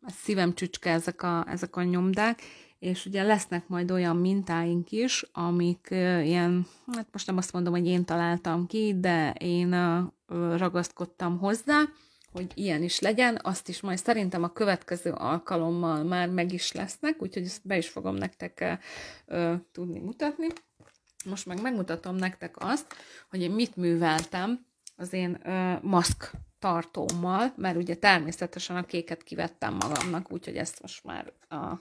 a szívem csücske ezek a, ezek a nyomdák, és ugye lesznek majd olyan mintáink is, amik ö, ilyen, hát most nem azt mondom, hogy én találtam ki, de én ö, ragaszkodtam hozzá, hogy ilyen is legyen, azt is majd szerintem a következő alkalommal már meg is lesznek, úgyhogy ezt be is fogom nektek ö, tudni mutatni. Most meg megmutatom nektek azt, hogy én mit műveltem az én ö, maszk tartómmal, mert ugye természetesen a kéket kivettem magamnak, úgyhogy ezt most már a, az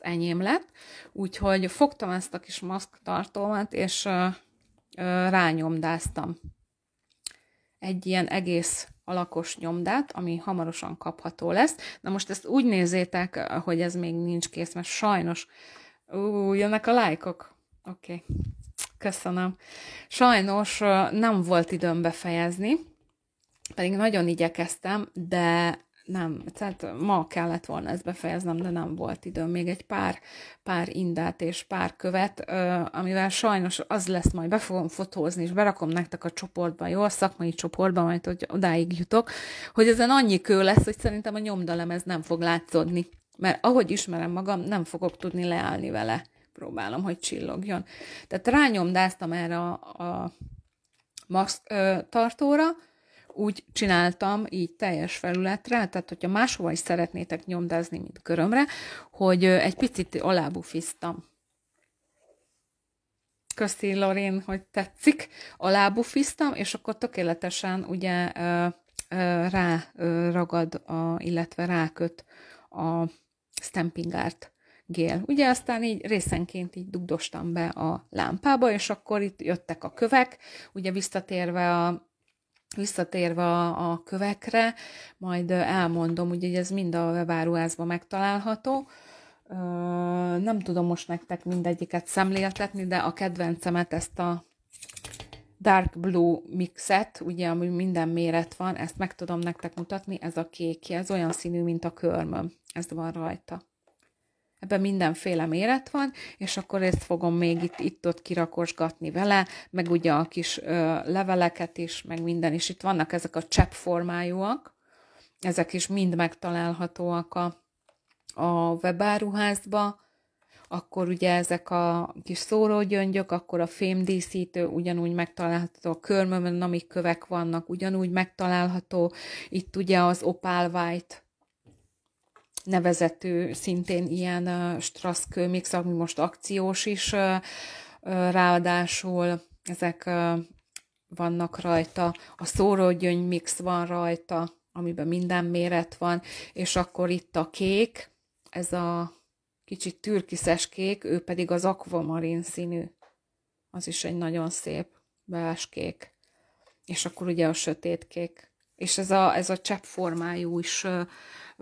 enyém lett. Úgyhogy fogtam ezt a kis maszk tartómat, és ö, ö, rányomdáztam egy ilyen egész alakos nyomdát, ami hamarosan kapható lesz. Na most ezt úgy nézzétek, hogy ez még nincs kész, mert sajnos ú, jönnek a lájkok. Oké. Okay. Köszönöm. Sajnos nem volt időm befejezni, pedig nagyon igyekeztem, de nem, tehát ma kellett volna ezt befejeznem, de nem volt időm. Még egy pár, pár indát és pár követ, amivel sajnos az lesz, majd be fogom fotózni, és berakom nektek a csoportba, jó, a szakmai csoportba, majd hogy odáig jutok, hogy ezen annyi kő lesz, hogy szerintem a ez nem fog látszódni. Mert ahogy ismerem magam, nem fogok tudni leállni vele próbálom, hogy csillogjon. Tehát rányomdáztam erre a, a max ö, tartóra, úgy csináltam így teljes felületre, tehát hogyha máshova is szeretnétek nyomdázni, mint körömre, hogy egy picit alábufiztam. Köszi Lorin, hogy tetszik. Alábufiztam, és akkor tökéletesen ugye ö, ö, rá ö, ragad, a, illetve ráköt a stamping art gél. Ugye aztán így részenként így dugdostam be a lámpába, és akkor itt jöttek a kövek, ugye visszatérve a visszatérve a, kövekre, majd elmondom, ugye hogy ez mind a webáruházban megtalálható. nem tudom most nektek mindegyiket szemléltetni, de a kedvencemet ezt a Dark Blue mixet, ugye, ami minden méret van, ezt meg tudom nektek mutatni, ez a kék, ez olyan színű, mint a körmöm, ez van rajta. Ebben mindenféle méret van, és akkor ezt fogom még itt, itt ott kirakosgatni vele, meg ugye a kis ö, leveleket is, meg minden is. Itt vannak ezek a csepp formájúak, ezek is mind megtalálhatóak a, a webáruházba, akkor ugye ezek a kis szórógyöngyök, akkor a fémdíszítő ugyanúgy megtalálható, a körmömön, amik kövek vannak, ugyanúgy megtalálható, itt ugye az opál white nevezető szintén ilyen uh, Strasskőmix, ami most akciós is, ráadásul ezek vannak rajta, a szórógyöngy mix van rajta, amiben minden méret van, és akkor itt a kék, ez a kicsit türkiszes kék, ő pedig az akvamarin színű. Az is egy nagyon szép kék. És akkor ugye a sötétkék. És ez a, ez a csepp formájú is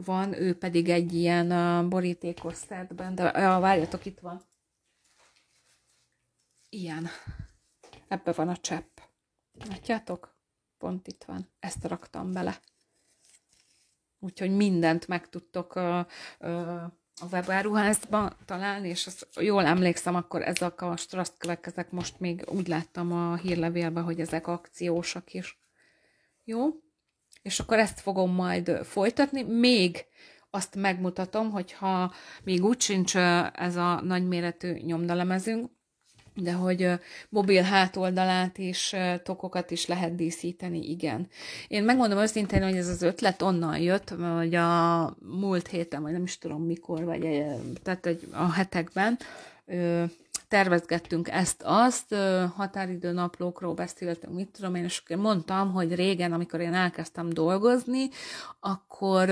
van, ő pedig egy ilyen uh, borítékos szertben, de a várjatok, itt van. Ilyen. Ebbe van a csepp. Látjátok? Pont itt van. Ezt raktam bele. Úgyhogy mindent megtudtok a, a webáruházban találni, és azt, jól emlékszem, akkor ezek a strasztkövek, ezek most még úgy láttam a hírlevélben, hogy ezek akciósak is. Jó? és akkor ezt fogom majd folytatni. Még azt megmutatom, hogyha még úgy sincs ez a nagyméretű nyomdalemezünk, de hogy mobil hátoldalát és tokokat is lehet díszíteni, igen. Én megmondom őszintén, hogy ez az ötlet onnan jött, hogy a múlt héten, vagy nem is tudom mikor, vagy tehát egy, a hetekben, tervezgettünk ezt-azt, naplókról beszéltünk, mit tudom én, és mondtam, hogy régen, amikor én elkezdtem dolgozni, akkor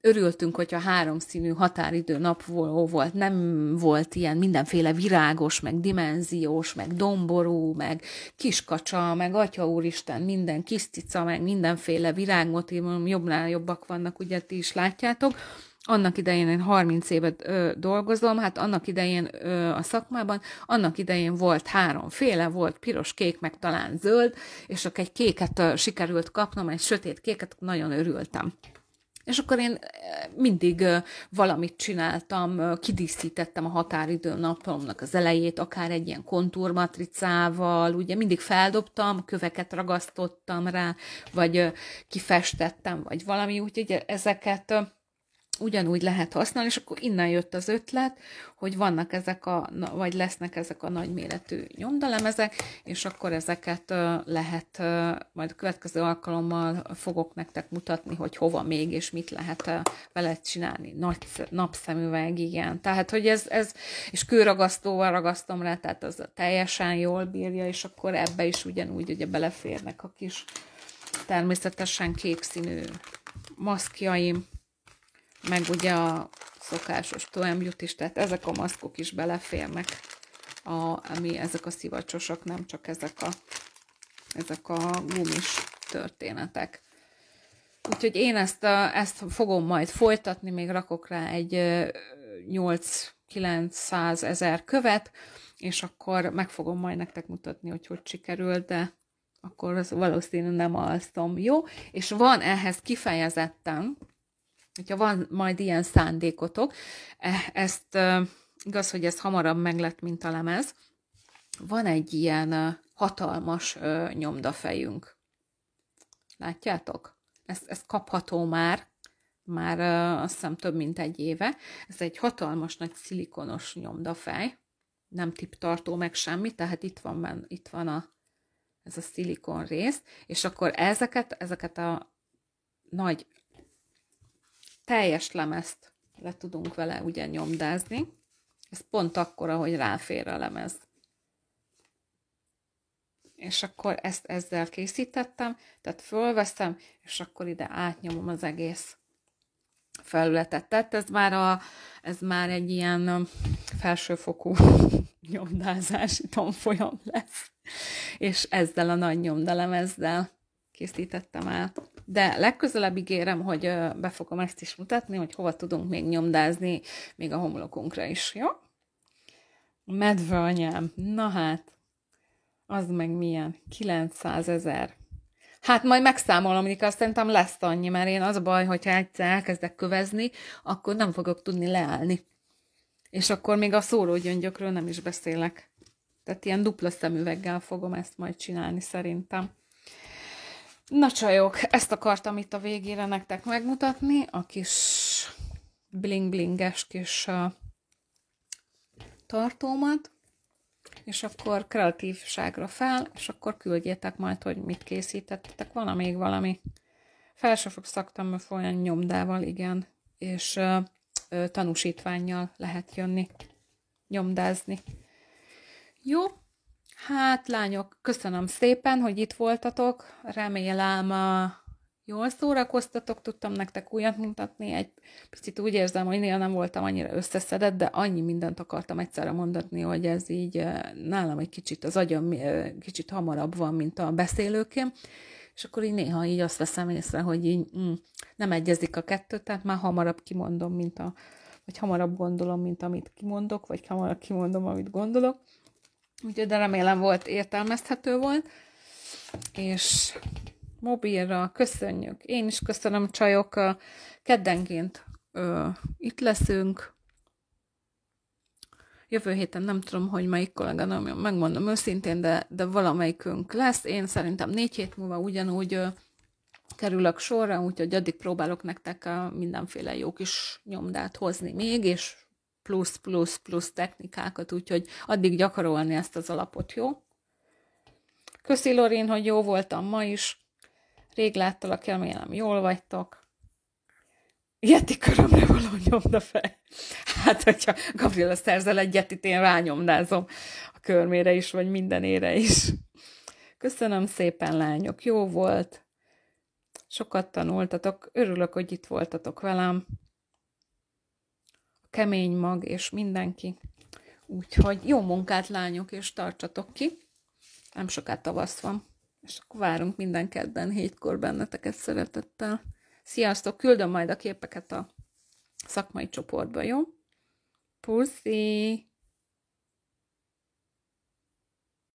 örültünk, hogyha háromszínű határidő nap volt, nem volt ilyen mindenféle virágos, meg dimenziós, meg domború, meg kiskacsa, meg atya úristen, minden kisztica, meg mindenféle virágmotívum, jobbnál jobbak vannak, ugye ti is látjátok, annak idején én 30 évet ö, dolgozom, hát annak idején ö, a szakmában, annak idején volt háromféle, volt piros, kék, meg talán zöld, és akkor egy kéket ö, sikerült kapnom, egy sötét kéket, nagyon örültem. És akkor én mindig valamit csináltam, kidíszítettem a határidő napomnak az elejét, akár egy ilyen kontúrmatricával, ugye mindig feldobtam, köveket ragasztottam rá, vagy kifestettem, vagy valami, úgyhogy ezeket ugyanúgy lehet használni, és akkor innen jött az ötlet, hogy vannak ezek a, vagy lesznek ezek a nagyméretű nyomdalemezek, és akkor ezeket lehet, majd a következő alkalommal fogok nektek mutatni, hogy hova még, és mit lehet vele csinálni. Nagy, napszemüveg, igen. Tehát, hogy ez, ez és kőragasztóval ragasztom rá, tehát az teljesen jól bírja, és akkor ebbe is ugyanúgy ugye beleférnek a kis természetesen kék színű maszkjaim, meg ugye a szokásos toemjut is, tehát ezek a maszkok is beleférnek, a, ami ezek a szivacsosok, nem csak ezek a, ezek a gumis történetek. Úgyhogy én ezt, a, ezt fogom majd folytatni, még rakok rá egy 8-900 ezer követ, és akkor meg fogom majd nektek mutatni, hogy hogy sikerült, de akkor valószínűleg nem alszom, jó? És van ehhez kifejezetten hogyha van majd ilyen szándékotok, e, ezt igaz, hogy ez hamarabb meglett, mint a lemez, van egy ilyen hatalmas nyomdafejünk. Látjátok? Ez, ezt kapható már, már azt hiszem több mint egy éve. Ez egy hatalmas nagy szilikonos nyomdafej, nem tiptartó meg semmi, tehát itt van, ben, itt van a, ez a szilikon rész, és akkor ezeket, ezeket a nagy teljes lemezt le tudunk vele ugye nyomdázni. Ez pont akkor, ahogy ráfér a lemez. És akkor ezt ezzel készítettem, tehát fölveszem, és akkor ide átnyomom az egész felületet. Tehát ez már, a, ez már egy ilyen um, felsőfokú nyomdázási tanfolyam lesz. És ezzel a nagy nyomdalemezzel készítettem el. De legközelebb ígérem, hogy be fogom ezt is mutatni, hogy hova tudunk még nyomdázni, még a homlokunkra is, jó? Medve anyám, na hát, az meg milyen, 900 ezer. Hát majd megszámolom, amikor azt szerintem lesz annyi, mert én az a baj, hogyha egyszer elkezdek kövezni, akkor nem fogok tudni leállni. És akkor még a szórógyöngyökről nem is beszélek. Tehát ilyen dupla szemüveggel fogom ezt majd csinálni szerintem. Na csajok, ezt akartam itt a végére nektek megmutatni, a kis bling-blinges kis uh, tartómat, és akkor kreatívságra fel, és akkor küldjétek majd, hogy mit készítettetek. Van -e még valami? Felsőfok szaktanmű olyan nyomdával, igen, és uh, tanúsítványjal lehet jönni, nyomdázni. Jó, Hát, lányok, köszönöm szépen, hogy itt voltatok. Remélem, jól szórakoztatok, tudtam nektek újat mutatni. Egy picit úgy érzem, hogy néha nem voltam annyira összeszedett, de annyi mindent akartam egyszerre mondatni, hogy ez így nálam egy kicsit, az agyam kicsit hamarabb van, mint a beszélőkém. És akkor így néha így azt veszem észre, hogy így mm, nem egyezik a kettő, tehát már hamarabb kimondom, mint a, vagy hamarabb gondolom, mint amit kimondok, vagy hamarabb kimondom, amit gondolok. Úgyhogy de remélem volt értelmezhető volt. És mobilra köszönjük. Én is köszönöm csajok. Keddenként ö, itt leszünk. Jövő héten nem tudom, hogy melyik kollega, nem, megmondom őszintén, de, de valamelyikünk lesz. Én szerintem négy hét múlva ugyanúgy ö, kerülök sorra, úgyhogy addig próbálok nektek a mindenféle jó kis nyomdát hozni még, és plusz-plusz-plusz technikákat, úgyhogy addig gyakorolni ezt az alapot, jó? Köszi Lorin, hogy jó voltam ma is. Rég láttalak, remélem jól vagytok. Yeti körömre való nyomda fel. Hát, hogyha Gabriela szerzel egy yetit, én rányomdázom a körmére is, vagy mindenére is. Köszönöm szépen, lányok, jó volt. Sokat tanultatok, örülök, hogy itt voltatok velem kemény mag, és mindenki. Úgyhogy jó munkát, lányok, és tartsatok ki. Nem soká tavasz van. És akkor várunk minden kedden hétkor benneteket szeretettel. Sziasztok, küldöm majd a képeket a szakmai csoportba, jó? Puszi!